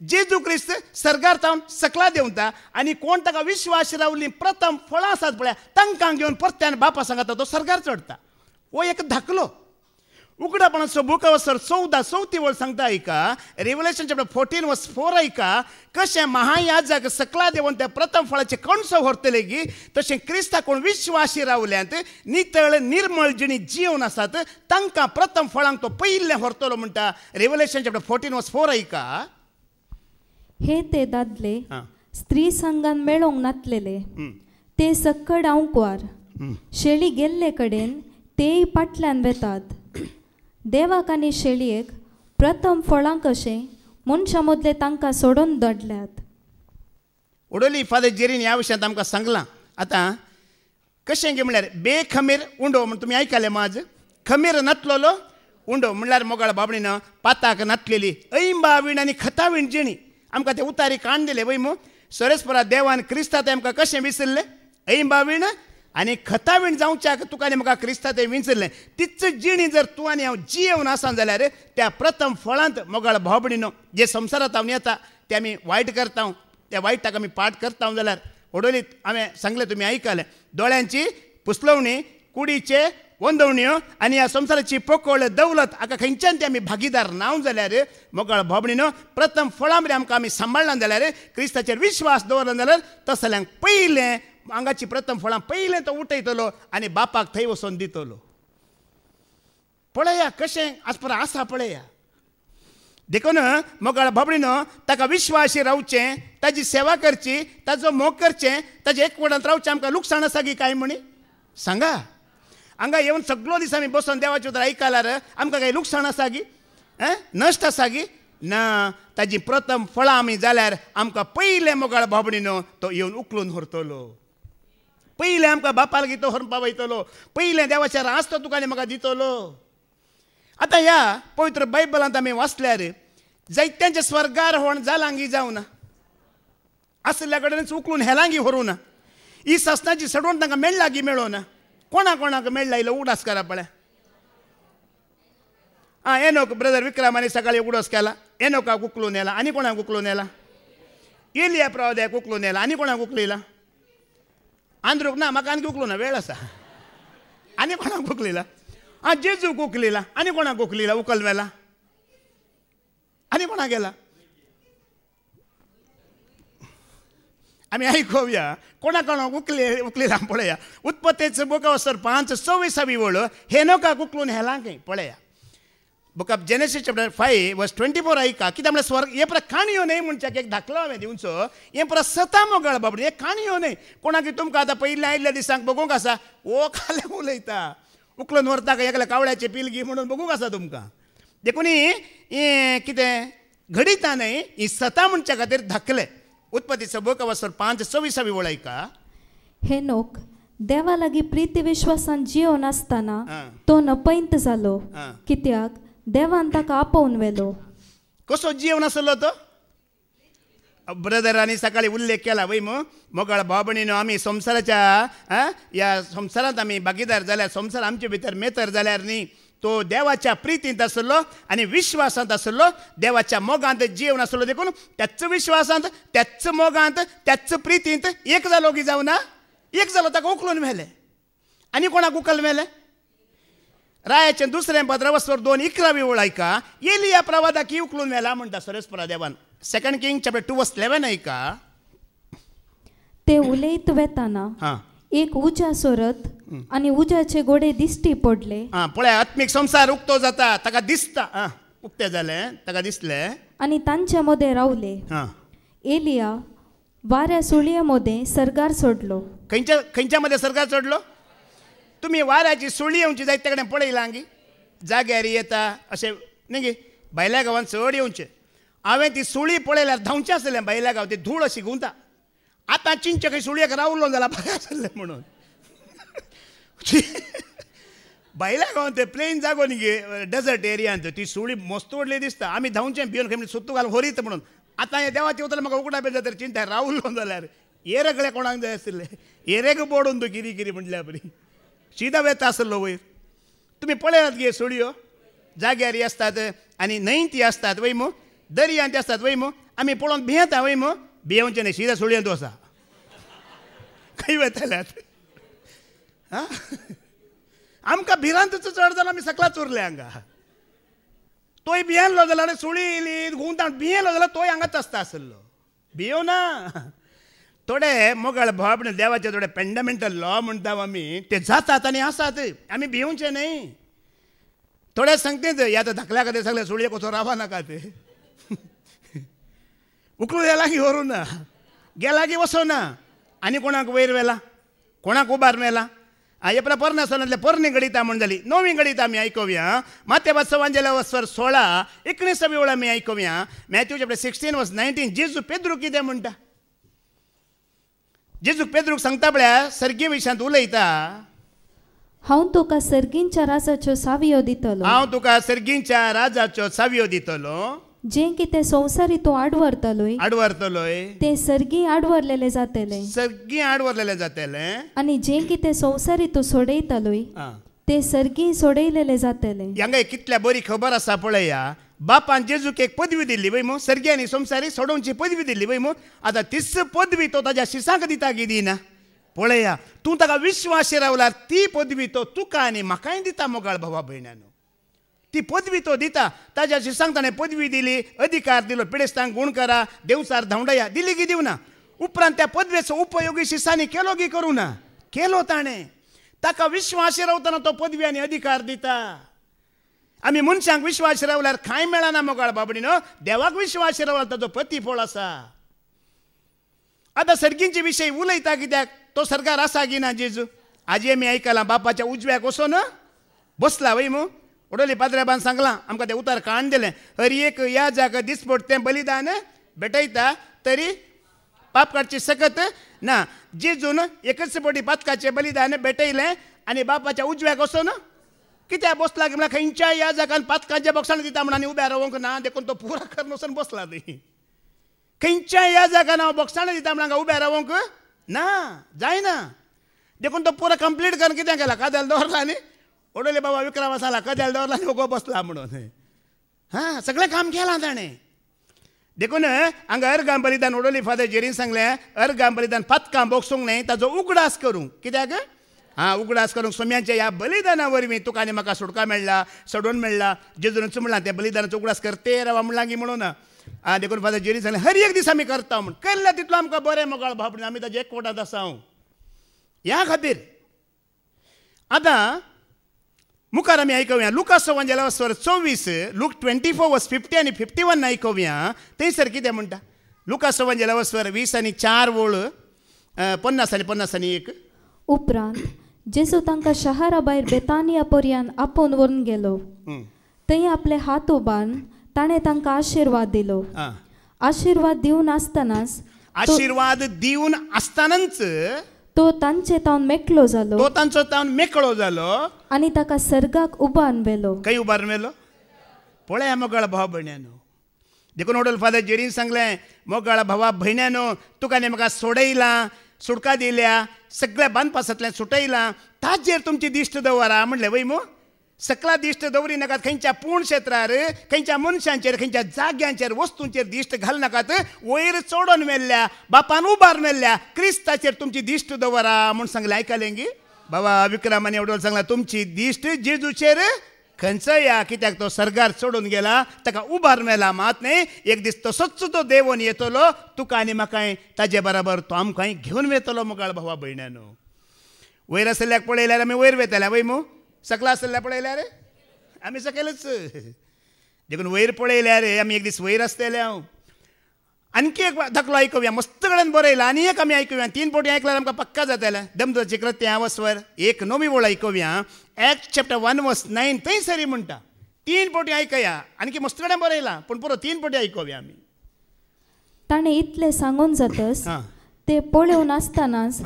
जेजू क्रिस्त सरकार जावन सकला देंवता आणि कोण ताका विश्वास रावली प्रथम फळां आसात पळय तांकां घेवन परत्यान बापा सांगता तो सरकार चढता वो एक धाकलो ಉಗ್ಗಡಪಣಸ ಬುಕವಸರ್ चौदा चौथी ಒಳ್ सांगता ऐका Revelation chapter fourteen verse four ऐका कशें महायाजाक सकला देवन त्या प्रथम फळाचे कणस व्हरतले की तशें क्रिस्ता कोण विश्वासी रावल्यात नितळ निर्मळ जिणी जीवन आसात तांकां प्रथम फळांक तो पयिल्लें व्हरतलो म्हणटा Revelation chapter fourteen verse four ऐका हे ते दादले स्त्री संघान मेळोंक नातलेले ते सक्कड आंकवार शेळी गेल्ले कडेन तेय पाटल्यान वेतात देवाकांनी शेळयेक प्रथम फळां कशें मनशां मदले तांकां सोडून दडल्यात उडोली फादर जेरीन ह्या विशयांत आमकां सांगलां आतां कशें गे म्हणल्यार बेखमीर उंडो म्हण तुमी आयकलें माज खमीर नातलोलो उंडो म्हणल्यार मोगाळ बाबडीन पाताक नातलेली ऐंबा विण आनी खता विण जिणी आमकां ते उतारी काण दिले वय मू सरस्परा देवान ते आमकां कशें विसरले ऐंबा विण आणि खता विण तुका तुकाने म्हाका क्रिस्ता ते विंचरले तिच जिणी जर तूं आणि हांव येवन आसा जाल्यार त्या प्रथम फळांत मोगाळ भावभणीनो जे संसारात हांव येता ते आमी वायट करता त्या वायटाक आमी पाठ करता जाल्यार ओडोलीत हांवें सांगलें तुमी आयकलें दोळ्यांची पुसलवणी कुडीचे वंदवण्यो आनी ह्या संवसाराची पोकळ दौलत हाका खंयच्यान ते आमी भागीदार नाव जाल्यार मोगाळ भोबणीनो प्रथम फळां आमकां आमी सांबाळना जाल्यार क्रिस्ताचेर विश्वास दवरना जाल्यार तसल्यांक पयलें अंगाची प्रथम फळां पहिले तो उठयतलो आनी बापाक थंय वचून दितलो पळया कशें पर आसा पळया देखून मोगाळ बाबडीनो ताका विश्वाशी रावचे ताजी सेवा करची ताजो मोग करचें ताजे एकवटांत रावचें आमकां लुकसाण आसा की काय म्हणी सांगा हांगा येवन सगळो दीस आमी बसून देवाचे उतर आयकल्यार आमकां काही लुकसाण आसा गी नश्ट आसा गी ना ताजी प्रथम फळां आमी जाल्यार आमकां पयले मोगाळ बाबडीनो तो येवन उखलून व्हरतलो पहिले ಅಮ್ಕ गितो ಹೊರಂ ಪಾವ पहिले देवाच्या ದೇವಾಚಾರ तुका आनी म्हाका दितलो आतां ह्या पवित्र बायबलांत आमी वाचल्यार जैत्यांचे स्वर्गार होण जालांगी जावना आसल्या कडेनच उखलून हेलांगी व्हरूं ना ही सस्नाची सडवण तांकां की मेळो ना कोणा कोणाक मेळ्ळा उडास करा पळ्या आं एनोक ब्रदर विक्रमाने सकाळी उडोस केला एनोकाक उकलून येला आनी कोणाक उकलून येला इलिया प्रवाद्याक उकलून येला आनी कोणाक उखलयला आंद्रोक ना म्हाका आनी उकलो ना वेळ आसा आनी कोणाक उकलिला आ जेजू गोखलेला आनी कोणाक गोखलेला उकल वेला आनी कोणाक गेला आमी आयकुया कोणा कोणाक उकले उकलिला पळया उत्पत्तेचो बोकावसर पांच सव्वीसावी वळ हे नका उकलून हेलांक पळया book of Genesis chapter 5 twenty four आयका की त्यामुळे स्वर्ग हे पर काणयो न्हय म्हणच्याक एक धाकलो हांवें दिवचो हे पर सता मोगळ बाबडी हे काणयो न्हय कोणाकी तुमकां आतां पयलीं आयिल्ल्या दिसांक बघूंक आसा ओ खालें उलयता उखलून व्हरता काय एकल्या कावळ्याची पिलगी म्हणून बघूंक आसा तुमकां देखुनी हें कितें घडिता न्हय ही सता म्हणच्या खातीर धाकलें उत्पत्ती सबक अवसर पांच सव्वीसावी वळयका हे नोक देवा लागीं प्रिती विश्वासान जियो नासतना तो नपैंत जालो कित्याक का आपोवन वेलो कसो जीवन आसलो तो ब्रदरांनी सकाळी उल्लेख केला वै मोगाळ भावभणीनो आमी संवसाराच्या या संसारात आम्ही भागीदार जाल्यार संसार आमचे भितर मेतर जाल्यार न्ही तो देवाच्या प्रितींत आसलो आनी विश्वासांत आसलो देवाच्या मोगांत जीवन आसलो देखून त्याच विश्वासांत त्याच मोगांत त्याच प्रितींत एक जालो की जावना एक जालो ताका उखलून मेले आनी कोणाक उखल मेले रायाचें दुसरें भद्रवस्वर दोन वी ओळ आयका एलिया प्रवादाक उखलून व्हेला म्हणटा सरेस्परा देवान second king chapter two verse eleven आयका ते उलयत वेताना एक उजा सोरत आणि उजाचे गोडे दिश्टी पडले हा पळय आत्मीक संसार उक्तो जाता ताका दिसता हा उक्तें जालें ताका दिसले आणि तांच्या मध्ये रावले एलिया वाऱ्या सुळये मध्ये सरकार सोडलो खंयच्या खंयच्या मध्ये सरकार सोडलो तुम्ही वाराची सुळी येवची जाय त्याकडे पळयला हांगी जाग्यार येता असे नाही गे भायल्या गांवांत चड येवचें हांवें ती सुळी पळयल्यार धांवचें असले भायल्या गांव ती धूळ अशी घुंवता आतां चिंचे खंय सुळयेक रावलो जाला बरें आसलें म्हणून भायल्या गांवांत ते प्लेन जागो न्ही गे डेजर्ट एरियांत ती सुळी मस्त उडली दिसता आमी धांवचें भिवन खंय सुत्तू घाल होरीत म्हणून आतां हे देवाचे उतर म्हाका उकडा बी तर चिंता रावलो जाल्यार हे कोणाक जाय आसले हे बोडून तूं किरी किरी म्हटल्या बरी सीधा आसलो वयर तुमी पळयात गे सुळयो जाग्यार आसतात आनी न्हंयती आसतात वय मो दर्यांत आसतात वय मो आमी पळोवन भियेता वय मो भियेवचें न्ही शिदा सोडयेंत वसा खंय वेताल्यात आं आमकां भिरांतच चड जालो आमी सकलाच उरले हांगा तोय भियेलो जाल्यार सुळी येयली गुंतान भियेलो जाल्यार तोय हांगाच आसता आसलो भियो ना थोडे मोगाळ भाव देवाचे थोडे पेंडामेंटल लॉ म्हणटा आमी ते जातात आनी असतात आमी भिवचे न्हय थोडे सांगतेच या तर धाकल्या खातीर सगळे सूर्य कसं राहा नका ते उकळू गेला की व्हरू ना गेला की वसो ना आनी कोणाक वयर व्हेला कोणाक उबार मेला हे आपल्या परनासनातले परणी गणिता म्हण झाली नवी गणित आम्ही ऐकूया माते वाचवांजेला वस्वर सोळा एकोणीसावी ओळ आम्ही ऐकूया Matthew chapter sixteen verse nineteen जेजू पेद्रू कितें म्हणटा पेद्रूक सांगता म्हळ्यार सर्गी విషయాన్ उलयता हांव तुका सर्गींच्या राजाच्यो सावयो दितलो हांव तुका सर्गींच्या राजाच्यो सावयो दितलो जें कितें संवसारी तूं आडवरतलो आडवरतलो तें सर्गी आडवरलेले जातले सर्गी आडवरलेले जातले आनी जें कितें संवसारी तूं सोडयतलो तें सर्गी सोडयलेलें जातले हांगा कितल्या बरी खबर आसा पळया बापान जेजूक एक पदवी दिली बाई मो सर्ग्यांनी संवसारी सोडोवची पदवी दिली बाई मो आतां पदवी तो ताज्या शिसांक दिता गी दिना पळया तू ताका विश्वाशी रावला ती पदवी तो तुका आनी म्हाकाय दिता मोगाळ भावा भयणानो ती पदवी तो दिता ताज्या शिसांक ताणें पदवी दिली अधिकार दिलो पिडेस्तांक गुण करा देवसार धांवडया दिली की दिवना उपरांत त्या पदवेचो उपयोगी शिसांनी केलो की करूं ना केलो ताणें ताका विश्वाशे रावताना तो पदवी आणि अधिकार दिता आमी मनशांक विश्वास रावल्यार कांय मेळना मोगाळ बाबडीनो देवाक विश्वास रावला ताजो प्रतिफळ आसा आतां सर्गींचे विशयी उलयता कित्याक तो सरकार आसा की ना जेजू आजी आमी आयकलां बापाच्या उजव्याक न बसला वय मू उडोली पाद्रेबान सांगलां आमकां तें उतार काण दिलें हर एक या जाग दिसपट तें बलिदान भेटयता तरी पाप काडची सकत ना जेजून एकच पटी पातकाचें बलिदान भेटयलें आनी बापाच्या उजव्याक वसोन कित्या बसला की म्हणल्यार खंयच्या या जागान पातकांच्या बॉक्सान दिता म्हण आनी उब्या रावंक ना देखून तो पुरा कर वचून बसला थंय खंयच्या या जागान हांव बॉक्सान दिता म्हण हांगा उब्या रावंक ना जायना देखून तो पुरो कंप्लीट करून कित्याक केला काद्याला दवरला न्ही ओडले बाबा विक्रम असाला काद्याला दवरला न्ही उगो बसला म्हणून हां सगळें काम केलां ताणें देखून हांगा अर्गां बलिदान ओडोली फादर जेरीन सांगलें अर्गां बलिदान पातकां बोगसूंक न्ही ताजो उगडास करूं कित्याक हां उगडास करून सोम्यांच्या या बलिदानावर मी तुका आनी म्हाका सुटका मेळ्ळा मिळला मेळ्ळा जेजुराचो म्हणलां त्या बलिदानाचो उगडास करते रावा म्हणलां की म्हणून आं देखून फादर जेरी सांगले हर एक दीस आमी करता म्हण केल्ल्या तितलो आमकां बरें मोगाळ भाव आम्ही आमी ताजे एक कोटांत आसा हांव ह्या खातीर आतां मुखार आमी आयकुया लुका सवांजेला स्वर चोवीस Luke twenty four verse fifty आनी फिफ्टी वन आयकुया थंयसर कितें म्हणटा लुका सवांजेला स्वर वीस आनी चार ओळ पन्नास आनी पन्नास आनी एक उपरांत जेसू तांकां शहरा भायर बेतानिया पर्यंत आपोवन व्हरून गेलो थंय आपले हात उबान ताणें तांकां आशिर्वाद दिलो आशिर्वाद दिवन आसतनाच आशिर्वाद दिवन आसतनाच तो तांचे तावन मेकळो जालो तो तांचो तावन मेकळो जालो आनी ताका सर्गाक उबान व्हेलो खंय उबार व्हेलो पळया मोगळ भाव भयण्यानो देखून हॉटेल फादर जेरीन सांगलें मोगळ भावा भयण्यानो तुका म्हाका सोडयलां सुडका दिल्या सगळ्या बांधपासातल्या सुटयलां ताजेर तुमची दिश्ट दवरा म्हणलें वै सकला दिश्ट दवरी नाकात खंयच्या पूर्ण क्षेत्रार खंयच्या मनशांचेर खंयच्या जाग्यांचेर वस्तूंचेर दिश्ट घालनाकात वयर चोडून मेल्ल्या बापान उबार मेल्ल्या क्रिस्ताचेर तुमची दिश्ट दवरा म्हूण सांगलें आयकलें गी बाबा विक्रमाने एवढं सांगला तुमची दिश्ट जेजूचेर या कित्याक तो सरगार सोडून गेला ताका उबार मेला मात न्ही एक दीस तसोच तो देवून येतलो तुका आनी म्हाकाय ताजे बराबर तो आमकांय घेवन वेतलो मुगाळ भावा भयण्यानो वयर आसल्याक पळयल्यार आमी वयर वेतल्या वय मू सकला आसल्या पळयल्यार आमी सकयलच देखून वयर पळयल्यार आमी एक दीस वयर आसतले हांव आणखी एक धकलो ऐकूया मस्त कडेन बरयला आनी एक आमी ऐकूया तीन पोटी आयकल्यार आमकां पक्का जाताले दम कृत्य चिकरत तें आवसवर एक नवी ओळ ऐकूया एक्ट चॅप्टर वन वस नायन थंय सरी म्हणटा तीन पोटी ऐकया आणखी मस्त कडेन बरयला पूण पुरो तीन पोटी ऐकूया आमी ताणें इतलें सांगून जातस ते पळोवन आसतनाच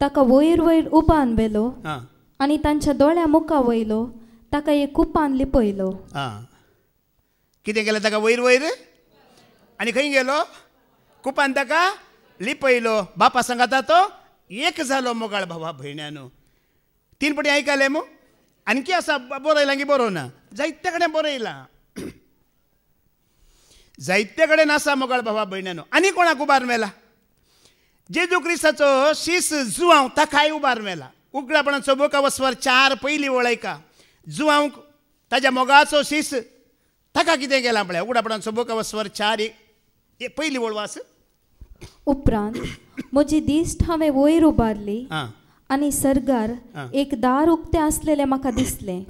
ताका वयर वयर उबान व्हेलो आनी तांच्या दोळ्या मुखार वयलो ताका एक उपान लिपयलो कितें केलें ताका वयर वयर आनी खंय गेलो कुपांत का लिपैलो बापा सांगत तो एक झालो मोगाळ भावा तीन पटी ऐकाले मग आणखी असा बोरायला की बरोवना ना जैत्याकडे बोरायला जैत्याकडे कडेन मोगाळ भावा बहिण्यानो आणि कोणाक उभार मेला जेजू क्रिस्ताचो शीस जुवांव ताकाय उभार मेला उगडापणाचो बोका वसवर चार ओळ वळयका जुवांक ताज्या मोगाचो शीस ताका कितें गेला म्हळ्यार उगडापणा बोका वसवर चार एक पयली वळवास उपरांत म्हजी दिश्ट हांवें वयर उबारली आनी सरगार एक दार उक्तें आसलेलें म्हाका दिसलें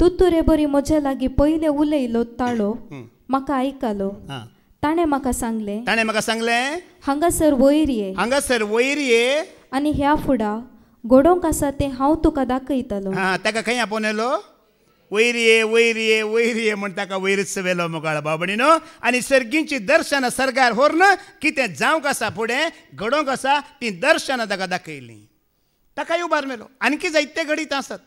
तुतुरे बरी म्हजे लागीं पयले उलयलो ताळो म्हाका आयकलो ताणें म्हाका सांगलें ताणें म्हाका सांगलें हांगासर वयर ये हांगासर वयर ये आनी ह्या फुडा घडोवंक आसा तें हांव तुका दाखयतलो ताका खंय आपोवनेलो ये वैरिये ये म्हण ताका वैरीच वेलो मोगाळ बाबणीनो आनी सर्गींची दर्शनां सरगार होरन कितें जावंक आसा फुडें घडोवंक आसा तीं दर्शनां ताका दाखयलीं ताकाय उबार मेलो आणखी जायते घडीत आसत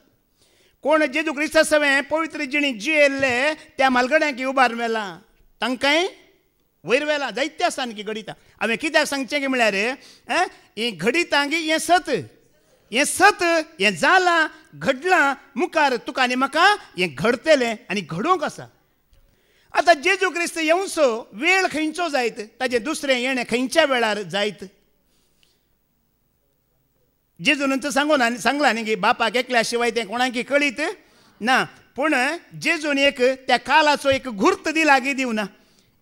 कोण जे क्रिस्ता सवें पवित्र जिणी जियेल्ले त्या मालगड्यांक उबार मेला तांकांय वयर वेला जायते आसा आणखी घडितां हांवें कित्याक सांगचें की म्हळ्यार हें घडितांगी हें सत हे सत हे जाला घडला मुखार तुका आनी म्हाका हें घडतलें आनी घडूंक आसा आतां जेजू क्रिस्त येवचो वेळ खंयचो जायत ताजें दुसरे येणे खंयच्या वेळार जायत जेजून नंतर सांगून सांगलां न्ही की बापाक एकल्या शिवाय ते कोणाकी कळीत ना पूण जेजून एक त्या कालाचो एक घुर्त दी देऊ ना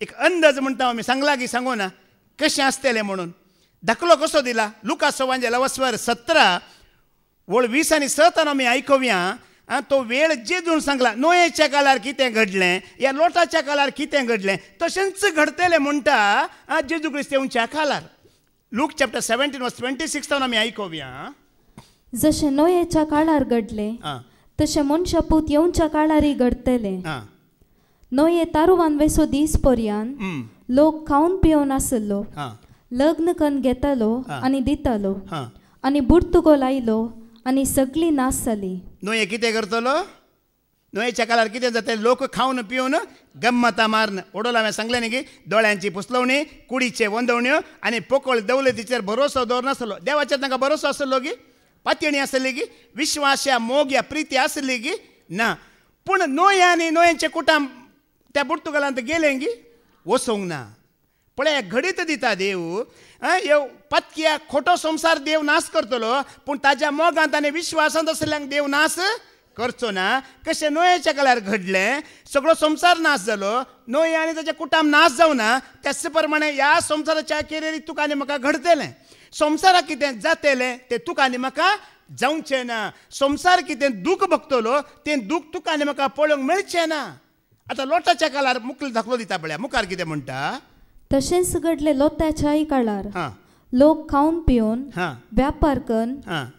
एक अंदाज म्हणटा आमी सांगला की ना कशें आसतलें म्हणून धाकलो कसो दिला लुका सोवांजेला वस्वर सतरा व्हड वीस आनी सतान आमी आयकुया आं तो वेळ जेजून सांगला नोयेच्या कालार कितें घडलें या लोटाच्या कालार कितें घडलें तशेंच घडतलें म्हणटा जेजू क्रिस्त येवच्या कालार Luke chapter seventeen verse twenty सिक्सान आमी आयकुया जशें नोयेच्या काळार घडलें तशें पूत येवच्या काळारय घडतले नोये तारुवान वेसो दीस पर्यान लोक खावन पिवन आसलो लग्न कन घेतालो आनी दितालो आनी बुर्तुगो लायलो आणि सगळी नाश झाली नोये किती करतलो नोयेच्या काळात किती जाते लोक खाऊन पिऊन गम्मता मारन ओडोल हांवें सांगले न्ही की दोळ्यांची पुसलवणी कुडीचे वंदवण्यो आणि पोकळ भरोसा भरोसो दवरनासलो देवाच्या तांकां भरोसो आसलो की पातिणी आसली की विश्वास या मोग या प्रिती आसली की ना पण नोया आणि नोयांचे कुटाम त्या पुर्तुगालांत गेले की वचोंक ना पळय घडीत दिता देव येव पत्क्या खोटो संसार देव नाश करतलो पूण ताज्या मोगांत आनी विश्वासांत आसल्यांक देव नाश करचो ना कशें नोयेच्या काळार घडलें सगळो संसार नाश जालो नोये आनी ताच्या कुटाम नाश ना त्याच प्रमाणे ह्या संसाराच्या केरेरी तुका आनी म्हाका घडतलें संवसाराक कितें जातलें तें तुका आनी म्हाका जावचें ना संसार कितें दूख भोगतलो तें दूख तुका आनी म्हाका पळोवंक मेळचें ना आतां लोटाच्या काळार मुकल धाकलो दिता पळया मुखार कितें म्हणटा तशेंच घडलेलो त्याच्याय काळार लोक खाऊन पिवन व्यापार करून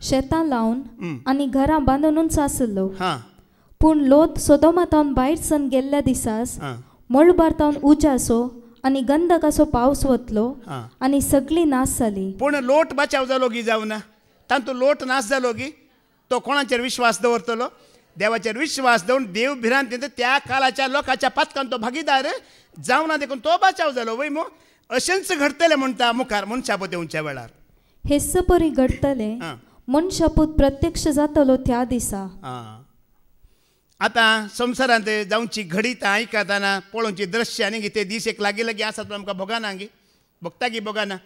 शेतां लावन आनी घरां बांदूनच आसलो पूण लोत सोदोमातावन बाहेर सन गेल्ल्या दिसास मळबार तावन आणि आनी कसो पावस वतलो आणि सगळी नाश झाली पूण लोट बचाव झालो गी जावना तातूंत लोट नाश झालो गी तो कोणाचे विश्वास दवरतलो देवाचेर विश्वास दवरून देव भिरांत त्या काळाच्या लोकांच्या पातकांत तो भागीदार जावना देखून तो बचाव जालो वै मो अशेंच घडतले म्हणटा मुखार मनशापूत येवच्या वेळार हे सपरी घडतले मनशापूत प्रत्यक्ष जातलो त्या दिसा आतां संवसारांत जावची घडीत आयकताना पळोवची दृश्य आनी ते दीस एक लागीं लागीं आसात आमकां भोगाना गी भोगता की भोगाना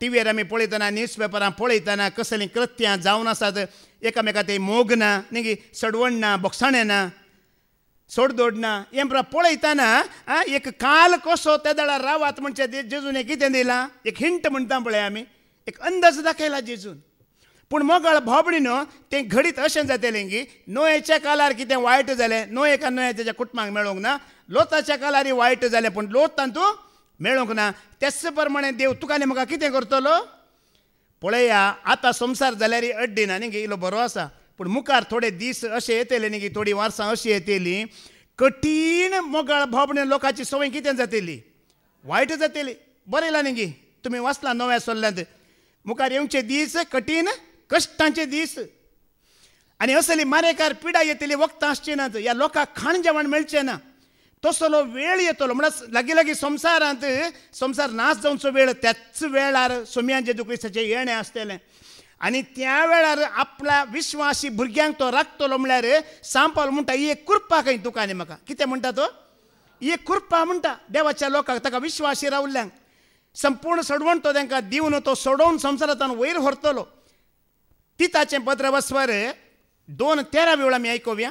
टिवीर आमी पळयतना न्यूज पेपरां पळयतना कसलीं कृत्यां जावन आसात एकामेका ते मोगना न्ही सडवण ना बोक्साणें ना सोड ಸೊಡ್ದೊಡ್ನ ಎಂಬ್ರ ಪೊಳೈತಾನ ಏಕ एक ಸೋತೆದಳ ರಾವ್ रावात म्हणजे जेजून जेजूने कितें दिला एक हिंट म्हणता पळय आमी एक अंदाज दाखयला जेजून पूण मोगाळ भोबडी न्हू तें घडीत अशें जाते की नोयेच्या कालार कितें वायट जालें एका नोये तेच्या कुटुंबाक मेळोंक ना लोताच्या कालारी वायट जालें पूण लोत तूं मेळूंक ना त्याच प्रमाणे देव तुका आनी म्हाका कितें करतलो पळया आतां संसार जाल्यार न्ही गे इल्लो बरो आसा पूण मुखार थोडे दीस असे येतले न्ही की थोडी वर्सां अशीं येतलीं कठीण मोगाळ भोबणे लोकांची संवय कितें जातली वायट जातली बरयलां न्ही गी तुमी वाचला नव्या सोल्ल्यांत मुखार येवचे दीस कठीण कश्टांचे दीस आनी असली मारेकार पिडा येतली वखदां आसची नात ह्या लोकांक खाण जेवण मेळचें ना तसलो वेळ येतलो म्हणल्यार लागीं लागीं संवसारांत संवसार नाश जावचो वेळ त्याच वेळार सोम्यांचे दुखिसाचें येणें आसतलें आणि त्या वेळार आपला विश्वासी भुरग्यांक तो राखतलो म्हणल्यार सांपाल म्हणटा ही एक कृपा खंय तुका आनी म्हाका कितें म्हणटा तो ही एक कृपा म्हणटा देवाच्या लोकांक ताका विश्वासी रावल्यांक संपूर्ण सोडवण तो तांकां दिवन तो सोडोवन संवसारांतल्यान वयर व्हरतलो ती ताचें पत्र वसवर दोन तेरा वेळ आमी आयकोव्या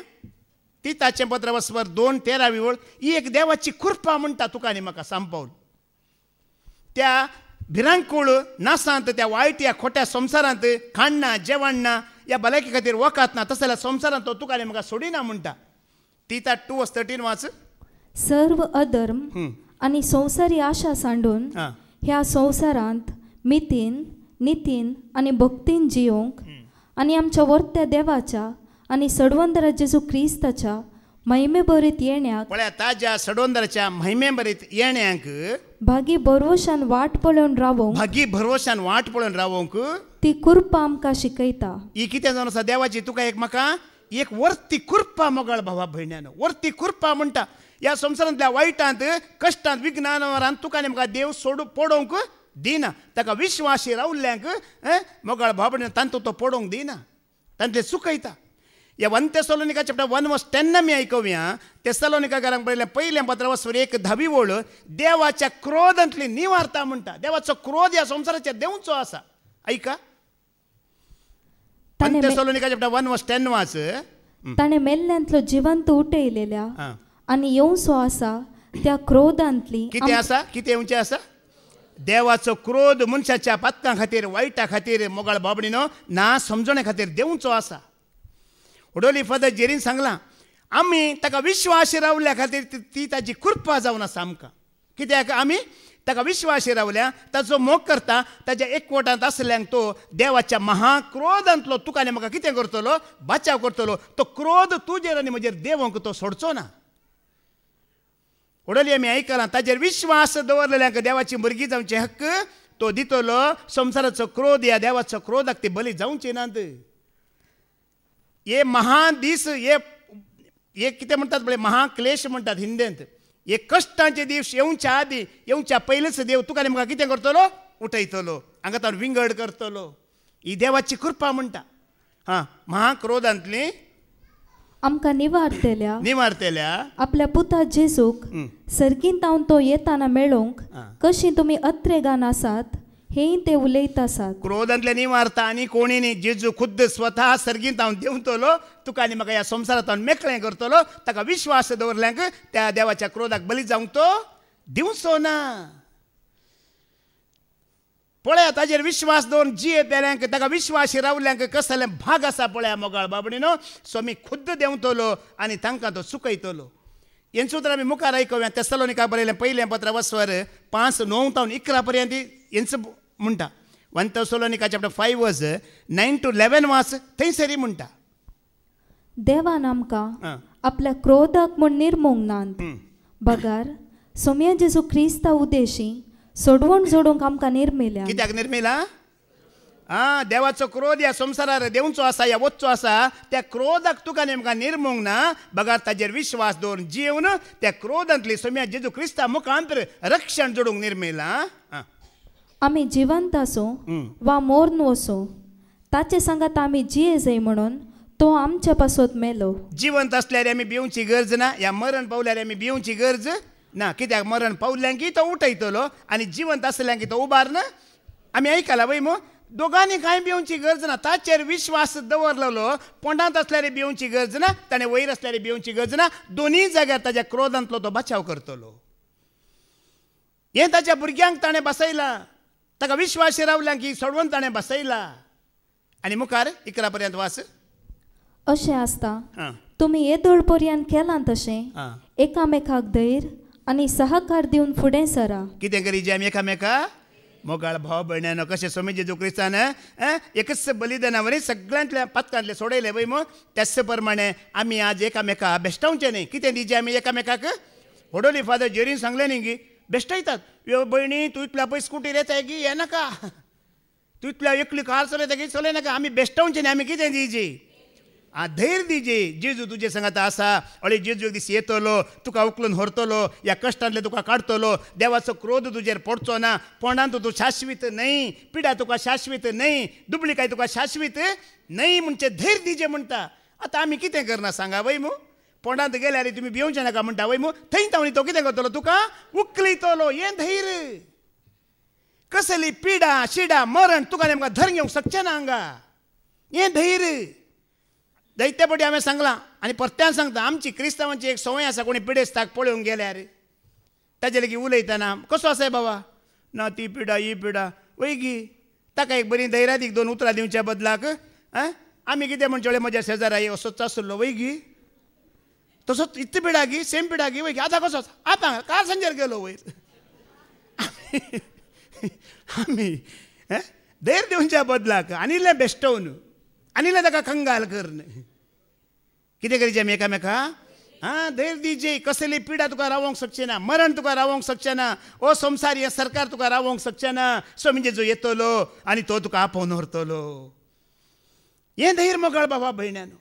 ती ताचे पत्र वसवर दोन तेरा वेळ ही एक देवाची कृपा म्हणटा तुका आनी म्हाका त्या भिरांकूळ नासांत त्या या खोट्या संवसारांत खाणना जेवणना या भलायके खातीर ना वकातना जाल्यार संवसारांत तो तुका म्हाका सोडिना म्हणटा ती त्या टू वस थर्टीन वाच सर्व अधर्म आणि संसारी आशा सांडून ह्या संवसारांत मितीन नितीन आणि भक्तीन जियोंक आणि आमच्या वर्त्या देवाच्या आणि सडवंत जेजू क्रिस्ताच्या महिमे बरीत येण्याक ಒಳ್ಳೆ ताज्या सडोंदराच्या महिमे बरीत येण्याक भागी ಭರವಶಾನ್ वाट ಪೊಳೋನ್ ರಾವೋಂಕ್ भागी भरवशान वाट ಪೊಳೋನ್ ರಾವೋಂಕ್ ती कुर्पा आमकां शिकयता ही कितें जावन आसा देवाची तुका एक म्हाका एक वर्ती कुर्पा मोगाळ भावा भयण्यान वर्ती कुर्पा म्हणटा ह्या संवसारांतल्या वायटांत कश्टांत विज्ञानावरांत तुका म्हाका देव सोडू पडोवंक दिना ताका विश्वासी रावल्ल्यांक मोगाळ भावा भयण तांतूं तो पडोवंक दिना तांतले सुकयता या वन తెసలోనిక చెప్పిన वन వస్ టెన్ मी ऐकूया तेसलोनिका గారంకి పడిన पहिल्या पत्रावर एक धावी ओळ देवाच्या क्रोधांतली निवारता म्हणटा देवाचो क्रोध या संवसाराच्या देवचो असा ऐका पण Thessalonica chapter one verse ten वाच ताणें मेल्ल्यांतलो जिवंत आणि आनी सो आसा त्या क्रोधांतली किती असा किती येवचें असा देवाचो क्रोध मनशाच्या पातकां खातीर वाईटा खातीर मोगाळ बाबडीनो ना समजणे खातीर देवचो आसा उडोली फादर जेरीन सांगला आम्ही ताका विश्वास रावल्या खातीर ती ताची कृपा जावना सामका कित्याक आमी ताका विश्वास रावल्या ताचो मोग करता ताच्या एकवटांत आसल्यांक तो देवाच्या महाक्रोधांतलो तुका आनी म्हाका कितें करतलो बचाव करतलो तो क्रोध तुजेर आनी म्हजेर देवंक तो सोडचो ना उडली आमी आयकलां ताजेर विश्वास दवरलेल्यांक देवाची भुरगीं जावचे हक्क तो दितलो संवसाराचो क्रोध ह्या देवाचो क्रोधाक ती बली जावचे नात ये दीस हे हे कितें म्हणटात पळय महाक्लेश म्हणटात हिंदेंत हे कश्टांचे दीस येवच्या आदी येवच्या पहिलेच देव तुका म्हाका कितें करतलो उठयतलो हांगा तर विंगड करतलो ही देवाची कृपा म्हणटा हां महाक्रोधांतली आमकां निवारतेल्या निवारतेल्या आपल्या पुता जेजूक सर्गीन तावन तो येताना मेळोंक कशी तुमी अत्रेगान आसात हे ते उलयतासात क्रोधांतल्यानी मारता आणि आनी कोणीनी जेजू खुद्द स्वतः सर्गीत हांव देंवतलो तुका आनी म्हाका या संसारात हांव मेकळें करतलो ताका विश्वास दवरल्यांक त्या देवाच्या क्रोधाक बली जावंक तो दिवचो ना पळया ताजेर विश्वास दवरून जी येल्यांक ताका विश्वासी रावल्यांक कसले भाग आसा पळया मोगाळ बाबडीनो स्वामी खुद्द देंवतलो आणि तांकां तो सुकयतलो हेंचे तर आमी मुखार आयकुया तेस्तलोनिका बरयलें पयलें पत्र वस्वर पांच णव तावन इकरा पर्यंत हेंचो ಮುಂಟ ಒಂತ ಸೊಲೋನಿಕ chapter five verse nine to eleven ವಾಸ್ ತೈ ಸರಿ ಮುಂಟ ದೇವ आपला क्रोधाक म्हूण निर्मोंग ना बगार सोम्या जेजू क्रिस्ता उदेशी सोडवण जोडूंक आमकां निर्मेल्या कित्याक निर्मेला आ देवाचो क्रोध ह्या संवसारार देवचो आसा ह्या वचचो आसा त्या क्रोधाक तुका नेमकां निर्मोंग ना बगार ताजेर विश्वास दवरून जीवन त्या क्रोधांतली सोम्या जेजू क्रिस्ता मुखांत रक्षण जोडूंक निर्मेला आमी जिवंत असो वा मोर्न असो ताचे संगत आमी जियेज म्हणून तो आमच्या पासून मेलो जिवंत असल्यार आम्ही भिवची गरज ना या मरण पावल्यार आम्ही भिवची गरज ना कित्याक मरण की तो उठयतलो आणि जिवंत की तो उबार ना आम्ही ऐकायला वय मग दोगांनी कांय भिवची गरज ना ताचेर विश्वास दवरलेलो पोंडांत असल्यार भिवची गरज ना ताणें वयर असल्यार भिवची गरज ना दोन्ही जाग्यार ताच्या क्रोधांतलो तो बचाव करतलो हे ताच्या भुरग्यांक ताणें बसयला ताका रावल्या की सोडवून ताणें बसयला आणि मुखार इकरा पर्यंत वास अशें आसता तुमी येदोळ पर्यंत केलां तशें एकामेकाक धैर आनी सहकार दिवन फुडें सरा कितें जे आमी एकामेका मोगाळ भाव भयण्यान कशें स्वामी जो क्रिस्तान एकच बलिदानावरी सगळ्यांतल्या पातकांतले सोडयले पळय मग त्याच प्रमाणे आमी आज एकामेका बेश्टावचे न्ही कितें दिजे आमी एकामेकाक होडोली फादर जेरीन सांगलें न्ही की बेस्ट येतात भयणी तू इतल्या पळय स्कुटी की ये नाका तू इथल्या एकली कार चलयता चलय नाका आमी बेश्टावचे न्ही आमी कितें दिजे आ धैर्य दिजे जेजू तुझे संगात असा अळे जेजू एक दिस येतलो तुका उकलून व्हरतलो या कश्टांतले तुका काढतलो देवाचो क्रोध तुजेर पडचो ना पोंडांत तू शाश्वित नाही पिडा तुका शाश्वित नाही दुबळी काय तुका शाश्वीत नाही म्हणजे धैर्य दिजे म्हणटा आता आम्ही कितें करना सांगा बाई मू पोंडांत गेले आरे तुम्ही भिवचे नाका म्हणटा वय मग थंय तावणी तो कितें करतलो तुका उकलितलो हें धैर कसली पिडा शिडा मरण तुका नेमकां धर घेवंक शकचें ना हांगा हें धैर दैत्य सांगला हांवें सांगलां आनी परत्यान सांगता आमची क्रिस्तांवांची एक संवय आसा कोणी पिडेस्ताक पळोवंक गेल्यार ताजे लेगीत उलयतना कसो आसाय बाबा ना ती पिडा ही पिडा वय गी ताका एक बरी धैर्यादीक दोन उतरां दिवच्या बदलाक आं आमी कितें म्हणचे म्हज्या शेजारा असोच आसलो वय गी तसो इतली पिडागी सेम पिडागी आता कसं कसोच आतां संजर गेलो वैर आमी देर देऊनच्या बदलाक आनी इल्लें बेश्टोवन आनी इल्लें ताका कंगाल करन कितें करचें आमी एकामेका हां धैर्य दिजे कसली पिडा तुका रावोंक शकचे ना मरण तुका रावोंक शकचे ना ओ संसार हे सरकार तुका रावोंक शकचे ना म्हणजे जो येतलो आणि तो तुका आपोवन व्हरतलो हें धैर्य मोगळ बाबा भयण्यानो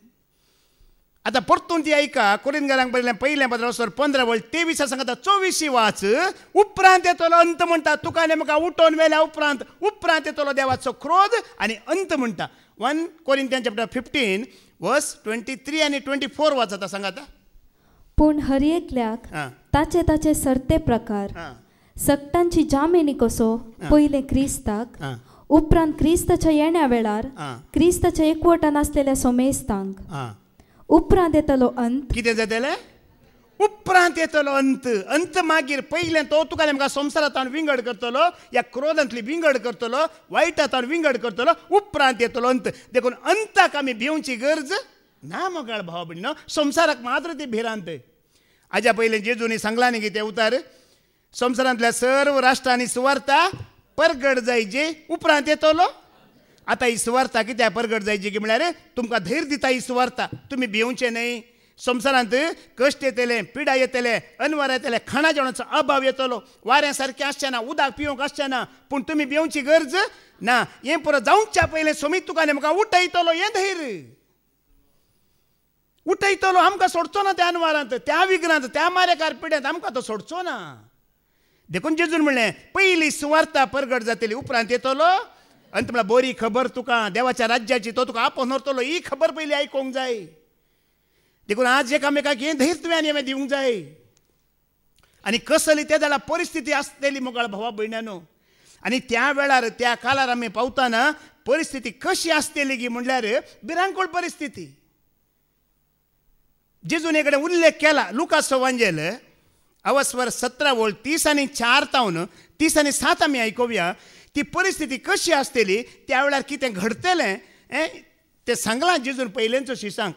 आता परतून ती आयका कोरीन घरांक पहिल्या पयलें पत्र पंदरा वळ तेवीसा सांगता चोवीशी वाच उपरांत येतलो अंत म्हणटा तुका आनी म्हाका उठोवन उपरांत उपरांत येतलो देवाचो क्रोध आणि अंत म्हणटा वन कोरीन तें chapter fifteen verse twenty three आनी ट्वेंटी फोर वाचता सांगाता पूण हर एकल्याक ताचे ताचे सर्ते प्रकार सक्तांची जामेनी कसो पहिले क्रिस्ताक उपरांत क्रिस्ताच्या येण्या वेळार क्रिस्ताच्या एकवटान आसलेल्या सोमेस्तांक उपरांत येतलो अंत कितें जातलें उपरांत येतलो अंत अंत मागीर पयलें तो तुका आमकां संवसार विंगड करतलो या क्रोधांतली विंगड करतलो वायट विंगड करतलो उपरांत येतलो अंत देखून अंताक आमी भिवची गरज ना मोगाळ भाव भिण संवसाराक मात्र ती भिरांत हाज्या पयलें जेजूनी सांगला न्ही कितें उतार संवसारांतल्या सर्व राष्ट्रांनी सुवार्ता परगड जायचे उपरांत येतलो आता ही सुवार्ता त्या परगट जायची की म्हळ्यार तुमकां धैर्य दिता ही सुवार्ता तुमी नाही न्हय संवसारांत कष्ट येतले पिडा येतले अनवार येतले खाणा जेवणाचो अभाव येतलो वाऱ्या सारकें आसचें ना उदक पिवंक आसचें ना पूण तुमी भिवची गरज ना हे पुरो जाऊच्या पहिले सोमीत तुका म्हाका उठयतलो हें धैर्य उठयतलो आमकां सोडचो ना त्या अनवरांत त्या विघ्नांत त्या मारेकार पिड्यांत आमकां तो सोडचो ना देखून जेजून म्हणलें पहिली सुवार्ता परगट जातली उपरांत येतलो आणि तुम्हाला बोरी खबर तुका देवाच्या राज्याची तो तुका आप व्हरतलो ही खबर पहिली आयकोंक जाय देखून आज एकामेकाक हे धैर्य तुवें आनी हांवें दिवंक जाय आनी कसली ते जाल्यार परिस्थिती आसतली मोगाळ भावा भयणानो आनी त्या वेळार त्या काळार आमी पावताना परिस्थिती कशी आसतली गी म्हणल्यार भिरांकूळ परिस्थिती जेजून एकडे उल्लेख केला लुका सवांजेल अवस्वर सतरा वोल्ट तीस आनी चार तावन तीस आनी सात आमी ती परिस्थिती कशी आसतली त्या वेळार कितें घडतलें हें तें सांगलां जेजून पयलेंचो शिसांक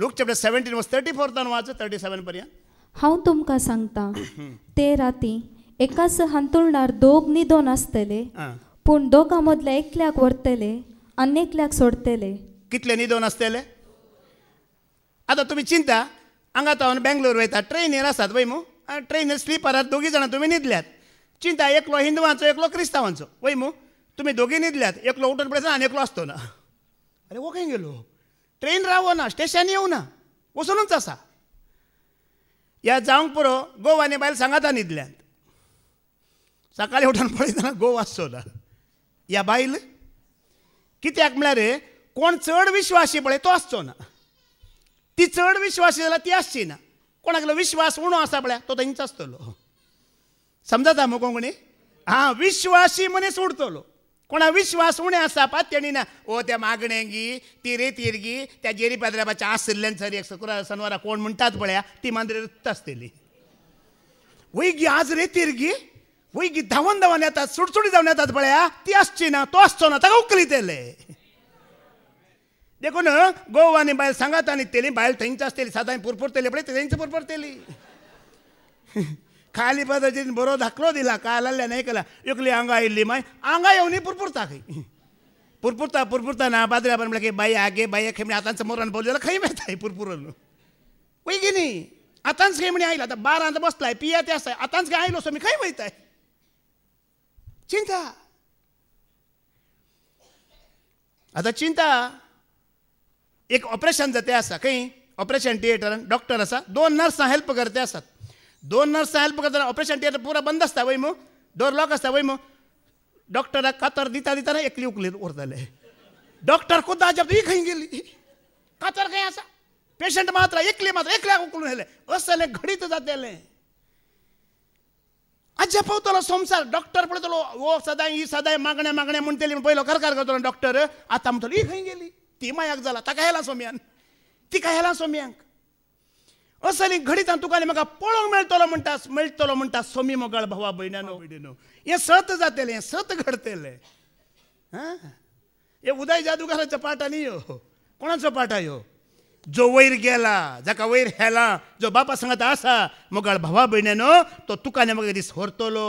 Luke chapter seventeen verse thirty फोर्थान वाच थर्टी सेवन पर्यंत हांव तुमकां सांगता ते राती एकाच हांतुळणार दोग न्हिदोन आसतले पूण दोगां मदल्या एकल्याक व्हरतले आनी एकल्याक सोडतले कितले न्हिदोन आसतले आतां तुमी चिंता हांगा हांव बेंगलोर वयता ट्रेनीर आसात पळय मू ट्रेनीर स्लिपरात दोगी जाणां तुमी न्हिदल्यात चिंता एकलो हिंदवांचो एकलो क्रिस्तांवांचो वय मू तुम्ही दोघी न्हिदल्यात एकलो उठून पडचा आणि एकलो असतो ना अरे हो गेलो ट्रेन रावना ना स्टेशन येवं ना असा या या जावंक पुरो गोव आनी बायल सांगाता न्हिदल्यात सकाळी उठून पळयतना गोव आसचो ना ह्या बायल कित्याक म्हळ्यार कोण चड विश्वासी पळय तो आसचो ना ती चड विश्वासी जाल्यार ती आसची ना कोणागेलो विश्वास उणो आसा पळय तो थंयच आसतलो समजता मग हां हा विश्वासी मनीस उडतलो कोणा विश्वास उणे असा पा त्यांनी ना ओ त्या मागण्यांगी ती रेतिर्गी त्या जेरी पाद्राबाच्या आशिल्ल्यान सर एक शुक्रार सनवारा कोण म्हणतात पळया ती मांद्रेर उत्त आसतली गी आज तिरगी वैगी धांवन धावून येतात सुडसुडी जावन येतात पळया ती आसची ना तो आसचो ना ताका उकलीतेले देखून गोव आणि बायल सांगात आनी तेली बायल थंच आसतली सादां पुरपुरतेली पळय पुरपुर तेली खाली पदाची बरो धाकलो दिला काय लागल्या नाही केला एकली अंगा येली माय अंगा येऊन पुरपुरता खाई पुरपुरता पुरपुरता ना बाजरे आपण म्हणलं की बाई आगे बाई एक खेमणी आता मोरण बोलले खाई मिळत आहे पुरपुर पैकी नाही आतांच खेमणी आयला आता बारांत बसलाय पिया ते असाय आतांच काय आईल मी खाई माहीत आहे चिंता आता चिंता एक ऑपरेशन जाते असा काही ऑपरेशन थिएटर डॉक्टर असा दोन नर्स हेल्प करते असतात नर्स नर्स హెల్ప్ करताना ऑपरेशन థియేటర్ बंद असता ಆಸ್ತಾ ವೈಮು लॉक असता ಆಸ್ತಾ डॉक्टर डॉक्टरा कातर दिता ದಿತಾನೆ एकली उकली झाले डॉक्टर खुदा जब ही खाई गेली कातर काय असा पेशंट मात्र एकली मात्र एकल्या उकलून हेले असले घडीत जातेले अज्जा पवतलो संसार डॉक्टर पळतलो ओ सदाय ही सदाय मागण्या मागण्या म्हणतली पहिलो करकार करतो डॉक्टर आता म्हणतो ही खाई गेली ती मायाक जाला ताका हेला सोम्यान ती काय हेला सोम्यांक असली घडीत तुकाले म्हाका पळोवंक मेळटलो म्हणटा मेळटलो म्हणटा सोमी मोगाळ भावा भयणानो भयणीनो हें सत जातेले हें सत घडतलें हे उदय जादूगाराच्या पाटा नी हो कोणाचो पाटा यो जो वयर गेला जाका वयर हेला जो बापा सांगात आसा मोगाळ भावा भयणीनो तो तुकाने म्हाका दीस व्हरतलो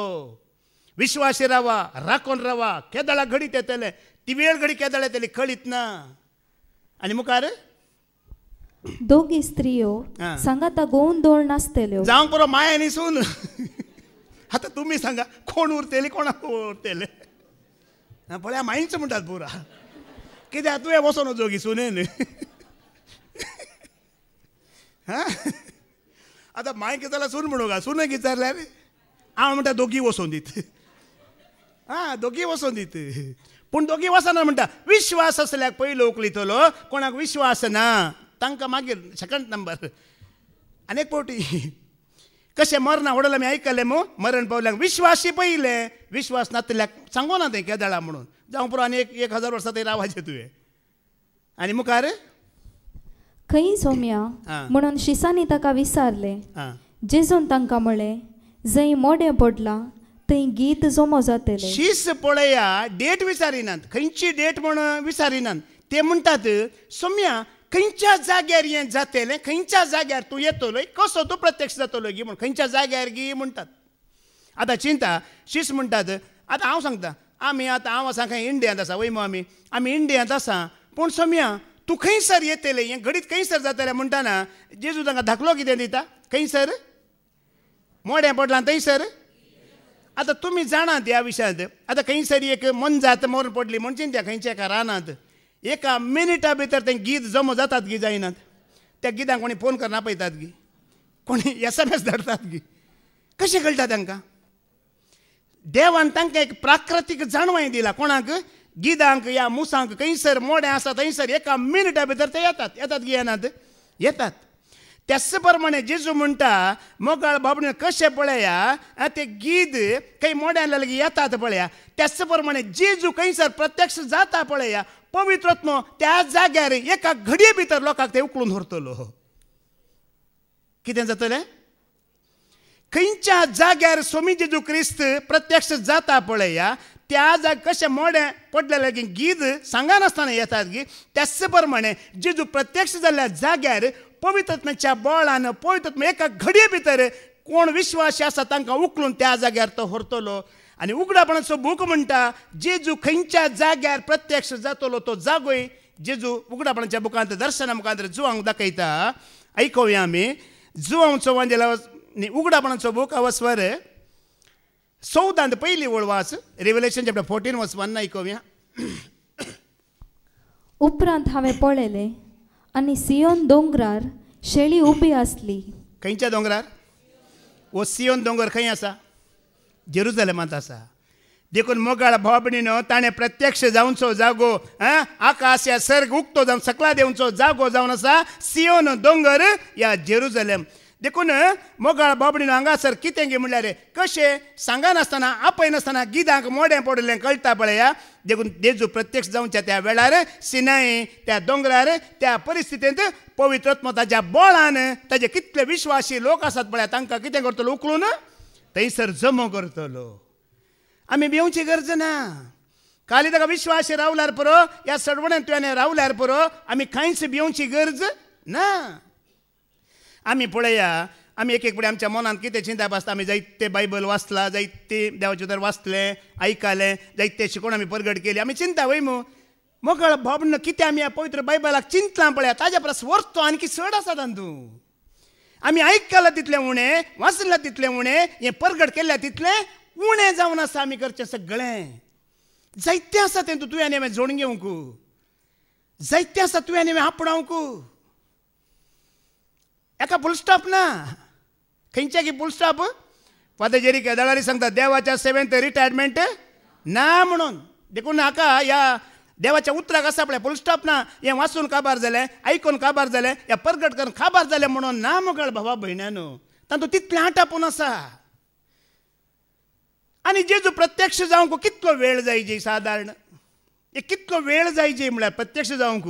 विश्वासी रावा राखून रावा केदळा घडीत येतले ती वेळ घडी केदळ येतली कळीत ना आणि मुखार दोगी स्त्रियो सांगात गोवन दोन नासतल्यो हो. जाऊन पुरो माया निसून आता तुम्ही सांगा कोण उरतेली कोणाक उरतेले पळ्या माईंच म्हणटात पुरा कित्याक तुवें नो जोगी सुने हा आता माय जाल्यार सून म्हणू का सुनेक विचारल्यार हांव म्हणटा दोगी वचोन दित हा दोगी वसून दीत पूण दोघी वसना म्हणटा विश्वास असल्याक पयलो उकलितलो कोणाक विश्वास ना तांकां मागीर सेकंड नंबर आनी एक फावटी कशें मरना उडयलें मी आयकलें मो मरण पावल्यांक विश्वासी पहिले विश्वास नातल्याक सांगो ना तें केदळा म्हणून जावं पुरो आनी एक एक हजार वर्सां थंय रावचें तुवें आनी मुखार खंय सोम्या म्हणून शिसांनी ताका विचारले जेजून तांकां म्हळें जंय मोडे पडला थंय गीत जमो जाते शीस पळया डेट विचारिनात खंयची डेट म्हण विचारिनात ते म्हणटात सोम्या खंयच्या जाग्यार हें जातले खंयच्या जाग्यार तूं येतलोय कसो तूं प्रत्यक्ष जातलो गी म्हूण खंयच्या जाग्यार गी म्हणटात आतां चिंता शीस म्हणटात आतां हांव सांगता आमी आतां हांव आसा खंय इंडियांत आसा वयमो आमी आमी इंडियांत आसा पूण सोम्या तूं खंयसर येतलें हें घडीत खंयसर जातलें म्हणटाना जेजू तांकां धाकलो कितें दिता खंयसर मोड्या पडलां थंयसर आतां तुमी जाणात ह्या विशयांत आतां खंयसर एक मन जात मोर पडली म्हण चिंत्या खंयच्या एका रानांत एका मिनिटा भितर ते गीत जमो जातात गी जायनात त्या गितांक कोणी फोन करना पळयतात गी कोणी एस एम एस धाडतात गी कशें कळटा तांकां देवान तांकां एक प्राकृतीक जाणवाय दिला कोणाक गिदांक या मुसांक खंयसर मोडे आसा थंयसर एका मिनिटा भितर ते येतात येतात गी येनात येतात ತೆಸ್ಸ जेजू म्हणता मोगाळ ಮೊಗಳ कसे पळया ते गीद काही मोड्याला ಮೋಡಲಗೆ येतात येतात पळया ಪರ್ಮಣೆ ಜೀಜು प्रत्यक्ष खंयसर प्रत्यक्ष जाता पळया पवित्रत्म त्या जाग्यार एका घडये भितर लोकांक ते उकळून व्हरतलो कितें जातलें खंयच्या जाग्यार स्वामी जेजू क्रिस्त प्रत्यक्ष जाता पळया त्या जाग कशें मोड्या पडलेलें की गीत सांगनासतना येतात गी त्याच प्रमाणे जेजू प्रत्यक्ष जाल्ल्या जाग्यार पवित्रत्म्याच्या बळानं पवित्रत्म एका घडये भितर कोण विश्वासी आसा तांकां उखलून त्या जाग्यार तो व्हरतलो आनी उगडापणाचो भूक म्हणटा जेजू खंयच्या जाग्यार प्रत्यक्ष जातलो तो जागोय जेजू उगडापणाच्या बुकांत दर्शना मुखांत जुवांक दाखयता आयकुया आमी जुवांचो वांदेला उगडापणाचो बूक अवस्वर चौदांत पहिली ओळ वाच रेव्युलेशन चॅप्टर फोर्टीन वन आयकुया उपरांत हांवें पळयलें आणि सियोन दोंगरार शेळी उभी असली खंयच्या दोंगरार वो सियोन दोंगर खंय आसा जेरुजलेमांत आसा देखून मोगाळ भोबणीनो ताणें प्रत्यक्ष जावचो जागो आं आकाश या सर्ग उक्तो जावन सकला देवचो जागो जावन आसा सियोन दोंगर या जेरुजलेम देखून मोगाळ बाबडीन हांगासर कितें गे म्हणल्यार कशें सांगनासतना आपयनासतना गिदांक मोडें पडलें कळटा पळया देखून देजू प्रत्यक्ष जावंच्या त्या वेळार सिनाई त्या दोंगरार त्या परिस्थितींत पवित्रत्म ताच्या बळान ताजे कितले विश्वासी लोक आसात पळया तांकां कितें करतलो उखलून थंयसर जमो करतलो आमी भिवची गरज ना काली ताका विश्वास रावल्यार पुरो ह्या सडवणेंत तुवें रावल्यार पुरो आमी खंयच भिवची गरज ना आमी पळया आम्ही एक एक पुढे आमच्या मनात किती चिंता बसता आम्ही जायत बायबल वाचला जायत देवाचे उदर वाचले ऐकाले आयकलें जायत शिकवण आमी परगट केली आम्ही चिंता वय मू मोकळ भोबण किती आम्ही ह्या पवित्र बायबलाक चिंता पळया ताज्या परस वरतो आणखी चड आसा तांदूं आम्ही आयकलां तितलें उणें वाचलां तितलें उणें हें परगट केल्या तितले उणे जाऊन आसा आमी करचें सगळें जायतें आसा तें तुवें आनी हांवें जोड घेवंक जायतें आसा तुवें आनी एका फुलस्टॉप ना ಕಂಚಾಗಿ फुलस्टॉप ಸ್ಟಾಪ್ जेरीके दळारी सांगतात देवाच्या सेवेंत रिटायरमेंट ना म्हणून देखून हाका या देवाच्या उतराक आसा पळय फुलस्टॉप ना हें वाचून काबार जालें आयकून काबार जालें या परगट करून काबार जालें म्हणून ना मुगळ भावा भयणानो तातूंत तितलें आटापून आसा आनी जेजू प्रत्यक्ष जावंक कितलो वेळ जाय जी सादारण एक कितलो वेळ जायची म्हळ्यार प्रत्यक्ष जावंक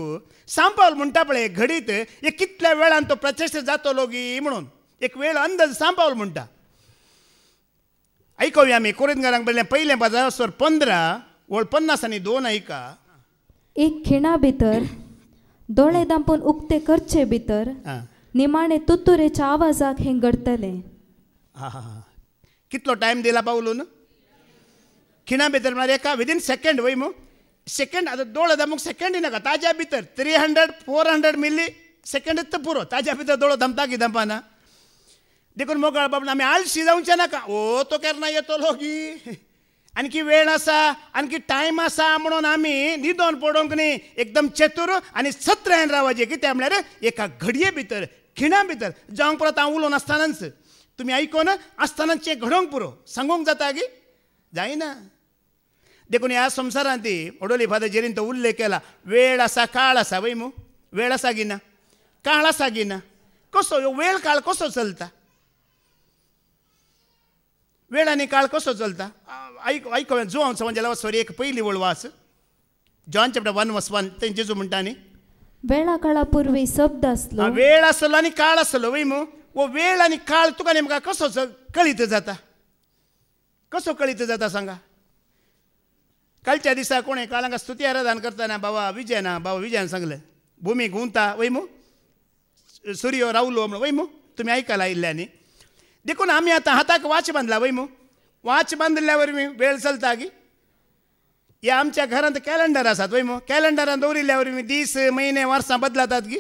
सांपावल म्हणटा पळय घडीत एक कितल्या वेळान तो प्रत्यक्ष जातो गी म्हणून एक वेळ अंदाज सांपावलो म्हणटा आम्ही आमी कोरिंदकारांक पहिले पयलें बाजार पंधरा व्हड पन्नास आणि दोन ऐका एक खिणा भितर दोळे दांपून उक्ते करचे भितर निमाणे तुतुरेच्या आवाजाक हे घडतले कितलो टायम दिला पावलून खिणा भितर म्हणजे एका विदीन सेकंड वय मग सेकंड आता दोळ दमक सेकंड ही नका ताज्या भीत three hundred four hundred millisecond तर पुरो ताज्या भीत दोळ दमता की दमपाना देखून मोगाळ बाबा आम्ही आळशी जाऊनचे नका ओ तो केना येतो लोगी आणखी वेळ असा आणखी टाईम असा म्हणून आम्ही निदोन पडोक नाही एकदम चतुर आणि सत्र आणि रावाजे की त्या म्हणजे एका घडये भीतर खिणा भीतर जाऊन परत हा उलोन असतानाच तुम्ही ऐकून असतानाचे घडोंक पुरो सांगूक जाता की जाईना देखून या संसारात ओडोली फादर तो उल्लेख केला वेळ असा काळ असा वैमो वेळ असा गिना काळ असा गिना कसो वेळ काळ कसो चलता वेळ आणि काळ कसो चलता ऐक ऐक जो हांव समज हो सॉरी एक पहिली वळवा वास John chapter one verse one ते जेजू म्हणटा न्ही वेळा काळा पुर्वी शब्द असलो वेळ असलो आणि काळ असलो वैमो वो वेळ आणि काळ तुका नेमका कसो कळीत जाता कसो कळीत जाता सांगा कालच्या दिसा कोणी कालांक स्तुती आराधन करताना बाबा विजयना बाबा विजयान सांगले भूमी घुंवता वैमो सूर्य रावलो म्हणून वैमो तुमी आयकला इल्ल्यानी देखून आम्ही आता हाताक वाच बांधला वैमो वाच बांदल्या मी वेळ चलता की या आमच्या घरांत कॅलेंडर आसात वैमो कॅलेंडरान दवरिल्ल्या मी दीस महिने वर्सां बदलतात की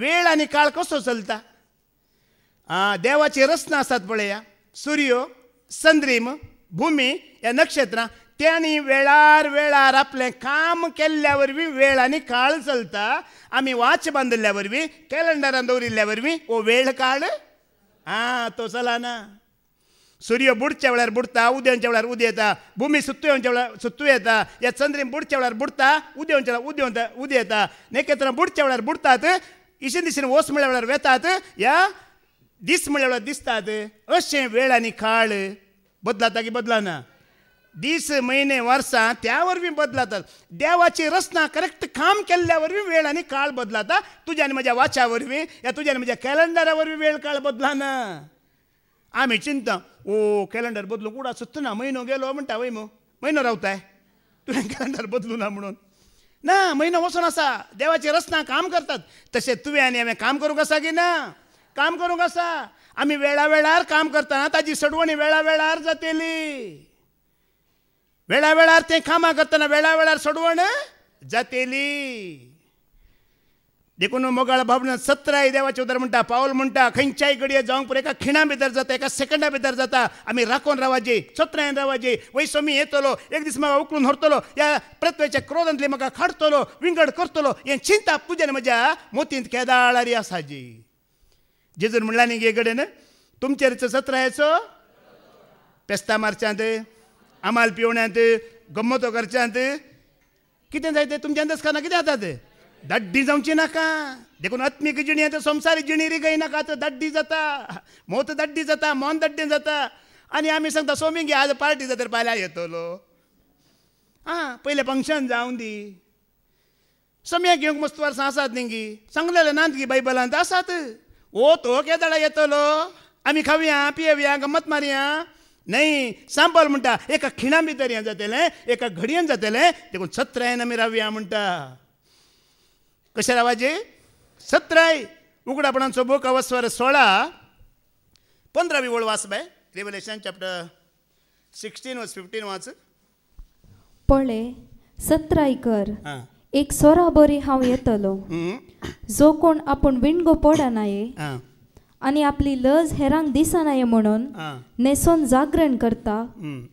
वेळ आणि काळ कसो चलता आ देवाची रचना असतात पळय सूर्य संद्रीम भूमी या नक्षत्रां त्यांनी वेळार वेळार आपले काम केल्ल्या वरवीं वेळ आनी काळ चलता आमी वाच बांदिल्ल्या वरवीं कॅलेंडरान दवरिल्ल्या वरवीं वो वेळ काळ आं तो चलाना सूर्य बुडच्या वेळार बुडता उदेवच्या वेळार उदें येता भुमी सुत्तुवेच्या वेळार सुत्तू येता या चंद्रीन बुडच्या वेळार बुडता उदेवच्या वेळार उदें उदें येता बुडच्या वेळार बुडतात इशेन दिशेन वोस म्हळ्या वेळार वेतात या दीस म्हळ्या वेळार दिसतात अशें वेळ आनी काळ बदलाता की बदलाना दीस महिने वर्सां त्यावर बी बदलातात देवाची रचना करेक्ट काम केल्यावर बी वेळ आणि काळ बदलाता आणि माझ्या वाचावर वरवीं या तुज्यान म्हज्या कॅलेंडरा वरवीं वेळ काळ बदलाना आम्ही चिंता ओ कॅलेंडर बदलू कुठं उडा ना महिनो गेलो म्हणता वैमो महिनो रावताय तुम्ही कॅलेंडर बदलू ना म्हणून ना महिनो वसून असा देवाची रचना काम करतात तसे तुवें आणि आम्ही काम करू कसा की ना काम करू कसा आम्ही वेळा वेळार काम करताना ताजी सडवणी वेळा वेळार जातेली वेळा वेळार ते कामां करतना वेळा वेळार सोडवण जातेली देखून मोगाळ भावना सत्राय देवाचे उदर म्हणटा पावल म्हणटा खंयच्याय घडये जावंक पुरे एका खिणा भितर जाता एका सेकंडा भितर जाता आमी राखून रावचे सत्रायन रावाजे वै स्वामी येतलो एक दीस म्हाका उकळून हरतलो ह्या प्रत्वेच्या क्रोधांतले म्हाका खाडतलो विंगड करतलो हें चिंता पुजेन म्हज्या मोतींत केदाळारी आसा जी जेजून म्हणला न्ही हे कडेन तुमचेर सत्रायचो पेस्ता मारच्यांत आम्हाला पिवण्यात गमत गम्मतो किती कितें जाय ते तुमच्यान दसकाना कितें जातात दड्डी जावची नाका देखून आत्मिक जिणी आता संसारी जिणी रिगय नका तर दड्डी जाता मोत दड्डी जाता मोन दड्डी जाता आणि आम्ही सांगता सोमी घे आज पार्टी तर येतो येतलो हां पहिले फंक्शन जाऊन दी सोम्या घेवंक मस्त वर्ष आसात निघी सांगलेलं नांद नात बायबलांत आसात ओ तो केदळा येतलो आमी खावया पियेवया गमत मारया नाही सांबार म्हणटा एका खिणा भितर हें जातले एका घडयेन जातले देखून सत्रायन आमी रावया म्हणटा कशें रावाचे सत्राय उगडापणांचो बोक अवस्वर सोळा पंधरावी ओळ वाच बाय रिव्हलेशन चॅप्टर सिक्स्टीन वाच फिफ्टीन वाच पळे सत्राय कर एक सोरा बरी हांव येतलो जो कोण आपण विणगो ये नाये आणि आपली लज हेरांक दिसनाय म्हणून नेसोन जागरण करता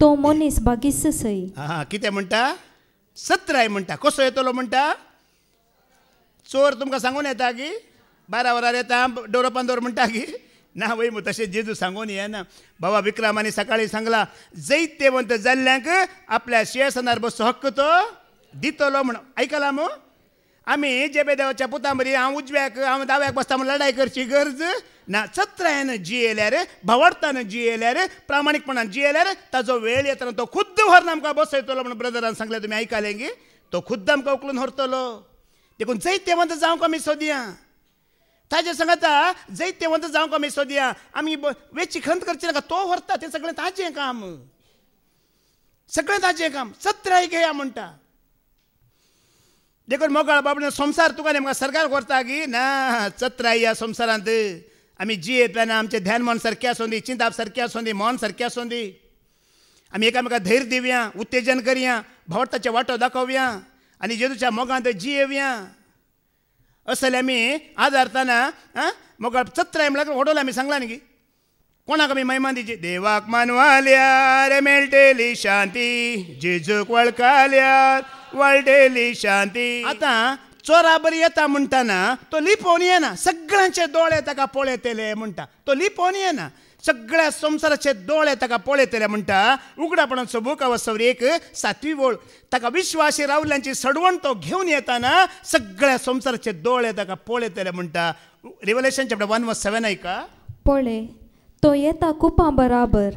तो मनीस बागीस सई कितें म्हणटा सत्राय म्हणटा कसो येतलो म्हणटा चोर तुमकां सांगून येता की बारा वरार येता डोरोपान दवर म्हणटा की ना वय तशें जेजू सांगून येना बाबा विक्रमानी सकाळी सांगला जैत ते जाल्ल्यांक आपल्या शेसनार बसो हक्क तो दितलो म्हण ऐकला मग आम्ही जेबे देवाच्या पुतांबरी हांव उजव्याक हांव दाव्याक बसता म्हण लढाई करची गरज ना सत्रायन जियेल्यार जी जियेल्यार प्रामाणिकपणान जियेल्यार ताजो वेळ येतना तो खुद्द व्हरून आमकां बसयतलो म्हणून ब्रदरान सांगलें तुमी आयकलें गे तो खुद्द आमकां उखलून व्हरतलो देखून जैतेवंत जावंक आमी सोद्या ताजे सांगता जैतेवंत जावंक आमी सोद्या आमी वेची खंत करची नाका तो व्हरता तें सगळें ताजें काम सगळें ताजें काम सत्राय घेया म्हणटा देखून मोगाळ बाबडे संसार तुका नेमका सरकार करता की ना चत्राय या संसारांत आमी जियेत ना आमचे ध्यान मन सारखे आसूं दी चिंताप आसोंदी आसूं दे मन सारखे आसूं दे आमी एकामेका धैर्य दिवया उत्तेजन करया भवताचे वाटो दाखोवया आणि जेजूच्या मोगांत जी असं जाल्यार आमी आजारताना हारताना चत्रा चत्राय म्हणल्यार ओडोला आमी सांगला न्ही कोणाक आम्ही महिमा दिची देवाक रे मेळटेली शांती जेजूक वळखाल्यार वाळटेली शांती आता चोरा बरी येता म्हणटाना तो लिपोवन येना सगळ्यांचे दोळे ताका पळयतले म्हणटा तो लिपोवन येना सगळ्या संसाराचे दोळे ताका पळयतले म्हणटा उघडापणान सोबुका एक सातवी ओळ ताका विश्वासी रावल्यांची सडवण तो घेऊन येताना सगळ्या संसाराचे दोळे ताका पळयतले म्हणटा रिव्हल्युशन चॅप्टर वन व सेवन ऐका पळे तो येता कुपा बराबर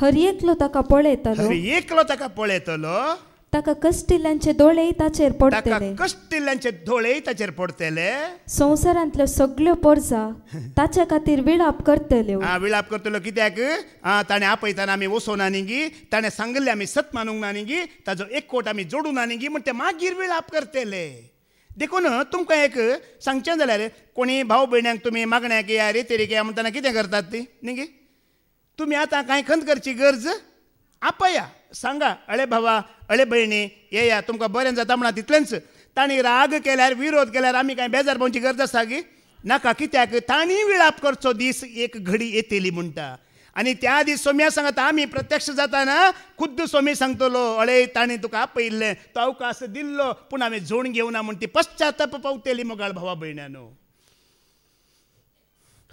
हर एकलो ताका पळयतलो हर एकलो ताका पळयतलो ताका ಕಷ್ಟಿಲ್ಲಂಚೆ दोळे ताचेर पडतले ಕಷ್ಟಿಲ್ಲಂಚೆ ದೋಳೆ ತಾಚೆರ್ ಪೊಡ್ತೆಲೆ ಸಂಸಾರಾಂತಲೆ ಸೊಗ್ಳ್यो ಪೊರ್ಜಾ ತಾಚೆ ಖಾತೀರ್ ವಿಳಾಪ್ करतेले ಆ विळाप करतलो कित्याक ಆ आपयताना आमी वसो ना निंगी ताणे सांगले आमी सत मानूंक ना निंगी ताजो एक कोट आमी जोडू ना निंगी म्हण ते मागीर विळाप करतले देखून तुमकां एक सांगचें जाल्यार कोणी भाऊ भयण्यांक तुमी मागण्याक या रे तरी या म्हणटना कितें करतात ती निंगी तुमी आतां कांय खंत करची गरज आपया सांगा अळे भावा अळे भयणी येया तुमकां बरें जाता म्हणा तितलेंच तांणी राग केल्यार विरोध केल्यार आमी कांय बेजार गरज आसा की नाका कित्याक तांणी विळाप करचो दीस एक घडी येतली म्हणटा आनी त्या दीस सोम्या सांगता आमी प्रत्यक्ष जाताना खुद्द सोमी सांगतलो अळे ताणें तुका आपयल्लें तो अवकाश दिल्लो पूण हांवें जोण घेवना म्हण ती पश्चाताप पावतली मोगाळ भावा भयण्यानो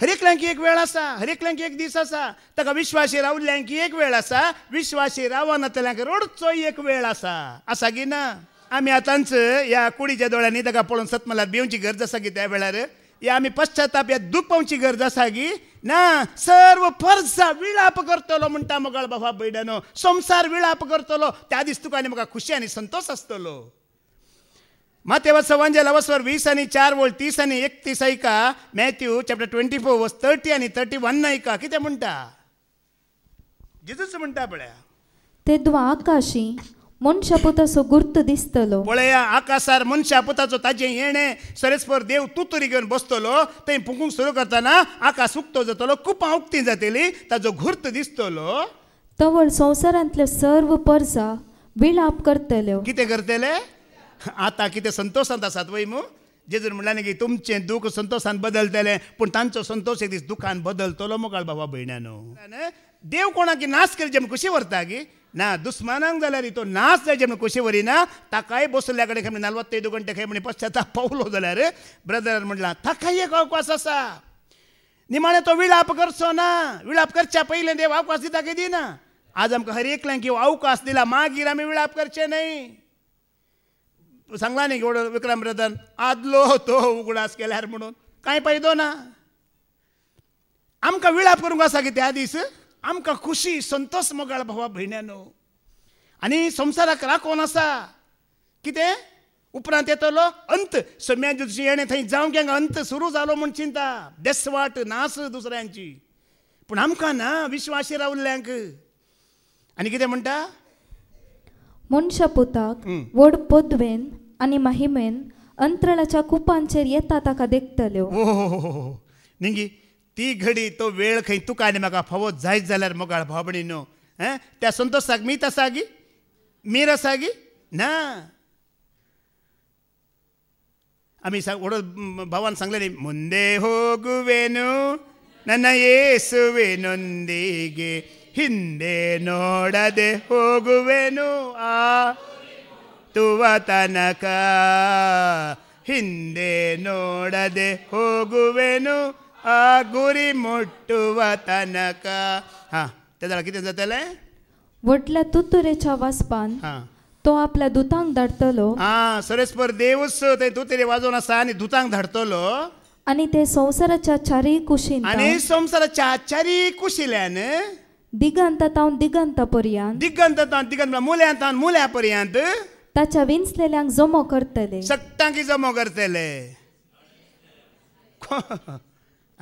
हरेकल्यांकी एक वेळ असा हरेकल्यांकी एक दिस आसा ताका विश्वाशी रावल्ल्यांकी एक वेळ असा विश्वाशी रावना रोडचो एक वेळ असा असा की ना आम्ही आतांच या कुडीच्या दोळ्यांनी ताका पळून सतमला भिवची गरज असा की त्या वेळार या आम्ही पश्चाताप या दुखपावची गरज असा की ना सर्व फर्जा विळाप करतलो म्हणटा मोगाळ बाबा बैडानो संसार विळाप करतलो त्या दीस तुका आनी म्हाका खुशी आनी संतोष आसतलो Matthew was 1 11 वीस आणि चार volt तीस आणि एकतीस ऐका मॅथ्यू चॅप्टर 24 वस थर्टी आणि 31 ऐका किती म्हणता जिजूच म्हणता पळया ते आकाशी मनशा पुताचो गुर्त दिसतलो पळया आकाशार मनशा पुताचो ताजे येणे सरेस्पर देव तुतुरी घेवन बसतलो ते फुंकूंक सुरू करताना आकाश उक्तो जातलो कुपां उक्ती जातली ताजो घुर्त दिसतलो तवळ संसारांतल्या सर्व पर्सा विलाप करतले कितें करतले आता कितें संतोशांत आसात वय मू जेजून म्हणलें न्ही की तुमचें दूख संतोशान बदलतलें पूण तांचो संतोश एक दीस दुखान बदलतलो मुखार बाबा भयणानो देव कोणाक नाश जे म्हण कशी व्हरता की ना दुस्मानांक जाल्यार तो नाश जायचे म्हण कशी व्हरिना ताकाय बसल्या कडेन खंय नलवत्तैदू घंटे खंय म्हणे पश्चाता पावलो जाल्यार ब्रदरान म्हणला ताकाय एक अवकाश आसा निमाणें तो विळाप करचो ना विळाप करच्या पयलें देव अवकाश दिता काय दिना आज आमकां हर एकल्यांक अवकाश दिला मागीर आमी विळाप करचे न्हय सांगला न्ही एवढं विक्रम ब्रदर आदलो तो उगडास केल्यार म्हणून काय पैदो ना आमका विळाप करूंक आसा की त्या दीस आमकां खुशी संतोष मोगाळ भावा भयण्यांनो आनी संवसाराक राखोन आसा कितें उपरांत येतलो अंत सोम्या येणे थंय जावंक अंत सुरू झालो म्हूण चिंता देसवाट नास दुसऱ्यांची पूण आमकां ना विश्वासी रावल्ल्यांक आनी कितें म्हणटा ಮನುಷ್ಯಪುತಾಕ್ ಒಡ್ पदवेन ಅನಿ महिमेन अंतराळाच्या चा कुपांचेर येता ताका देखतल्यो निंगी ती घडी तो वेळ खंय तुका आनी म्हाका फावो जायत जाल्यार मोगाळ भावणी न्हू त्या संतोष मी मीत आसा गी मीर आसा गी ना आम्ही सांग ओढ भावान सांगले न्ही मुंदे हो गुवेनू ना ना येसुवे नंदी गे ಹಿಂದೆ ನೋಡದೆ ಹೋಗುವೆನು ಆ ತುವ ತನಕ ಹಿಂದೆ ನೋಡದೆ ಹೋಗುವೆನು ಆ ಗುರಿ ಮುಟ್ಟುವ ತನಕ हा त्याला कितें जातलें वटल्या तुतुरेच्या तो आपल्या दुतांग धडतलो हा परस देवस ते तुतुरे वाजवून असा आणि दुतांग धडतलो आणि ते संसाराच्या चारी कुशी आणि संसाराच्या चारी कुशिल्यान ದಿಗಂತ ತಾವ್ ದಿಗಂತ ಪರ್ಯಂತ दिगंत तान दिगंत म्हणल्यार मुल्या तान पर्यंत ताच्या विंचलेल्यांक जमो करतले सक्तांकी जमो करतले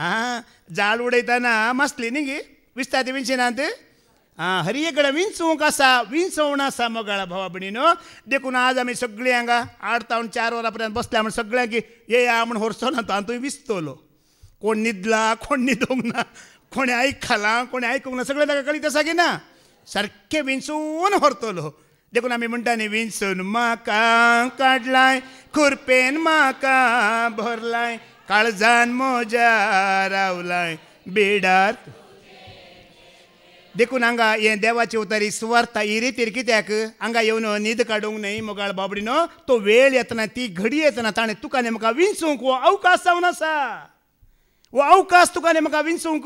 आं जाळ उडयताना मासली न्ही विस्ताती विस्ता ते विंचिनांत आं हरी कडेन विंचूंक आसा विंचवण आसा मोगाळा भावा भयणीनो देखून आज आमी सगळीं हांगा आठ तावण चार वरां पर्यंत बसल्या म्हण सगळ्यांक ये या म्हण होरसो ना तुवें कोण निदला कोण न्हिदूंक ना कोणी ऐकला कोणी ऐकूक ना सगळे ताका कळीत तसा की ना सारखे विंचून व्हरतलो देखून आमी म्हणटा न्ही विंचून माका काढलाय खुरपेन माका भरलाय काळजान मोजा रावलाय बेडार देखून हांगा हे देवाची उतारी सुवार्थ ही रितीर कित्याक हांगा येवन न्हीद काडूंक न्ही मोगाळ बाबडी तो वेळ येतना ती घडी येतना ताणें तुका नेमका विंचूंक हो अवकाश जावन आसा वो अवकाश ने म्हाका विंचूंक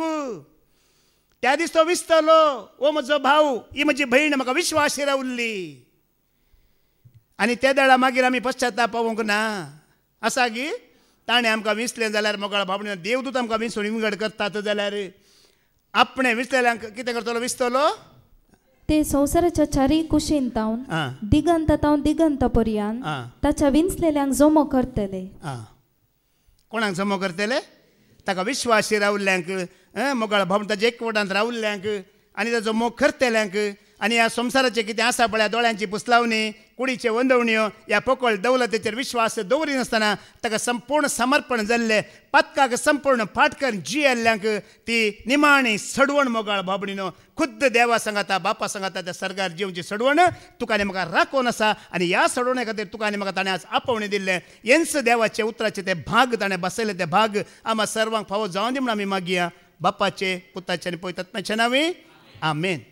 त्या दीस तो विस्तलो वो म्हजो भाऊ ही म्हजी भयण म्हाका विश्वास रावल्ली आनी त्या दळा मागीर आमी पश्चाता पावूंक ना आसा की ताणें आमकां विसलें जाल्यार मोगाळ बाबणे देवदूत आमकां विसवण विंगड करतात जाल्यार आपणें विसलेल्यांक कितें करतलो विसतलो ते संवसाराच्या चारी कुशीन तावन दिगंत तावन दिगंत पर्यंत ताच्या विंचलेल्यांक जमो करतले कोणाक जमो करतले ताका विश्वासी रावल्ल्यांक मोगाळ भोमताचे एकवटांत रावल्ल्यांक आनी ताचो मोग करतेल्यांक आणि या संसाराचे कितें आसा पळय दोळ्यांची पुसलावणी कुडीचे वंदवण्यो या पोकळ दौलतेचेर विश्वास दवरी नसताना ताका संपूर्ण समर्पण जाल्ले पातकाक संपूर्ण फाटकर आल्ल्यांक ती निमाणी सडवण मोगाळ बाबडीनो खुद्द देवा सांगाता बापा सांगाता त्या सरकार जीवची सडवण तुका आनी म्हाका राखोन आसा आनी ह्या सडवणे खातीर तुका आनी म्हाका ताणें आज आपोवणे दिल्ले हेंच देवाचे उतराचे ते भाग ताणें बसयले ते भाग आम्हा सर्वांक फावो जावं दी म्हूण आमी मागया बापाचे पुताचे आनी पळयतात नावी आमेन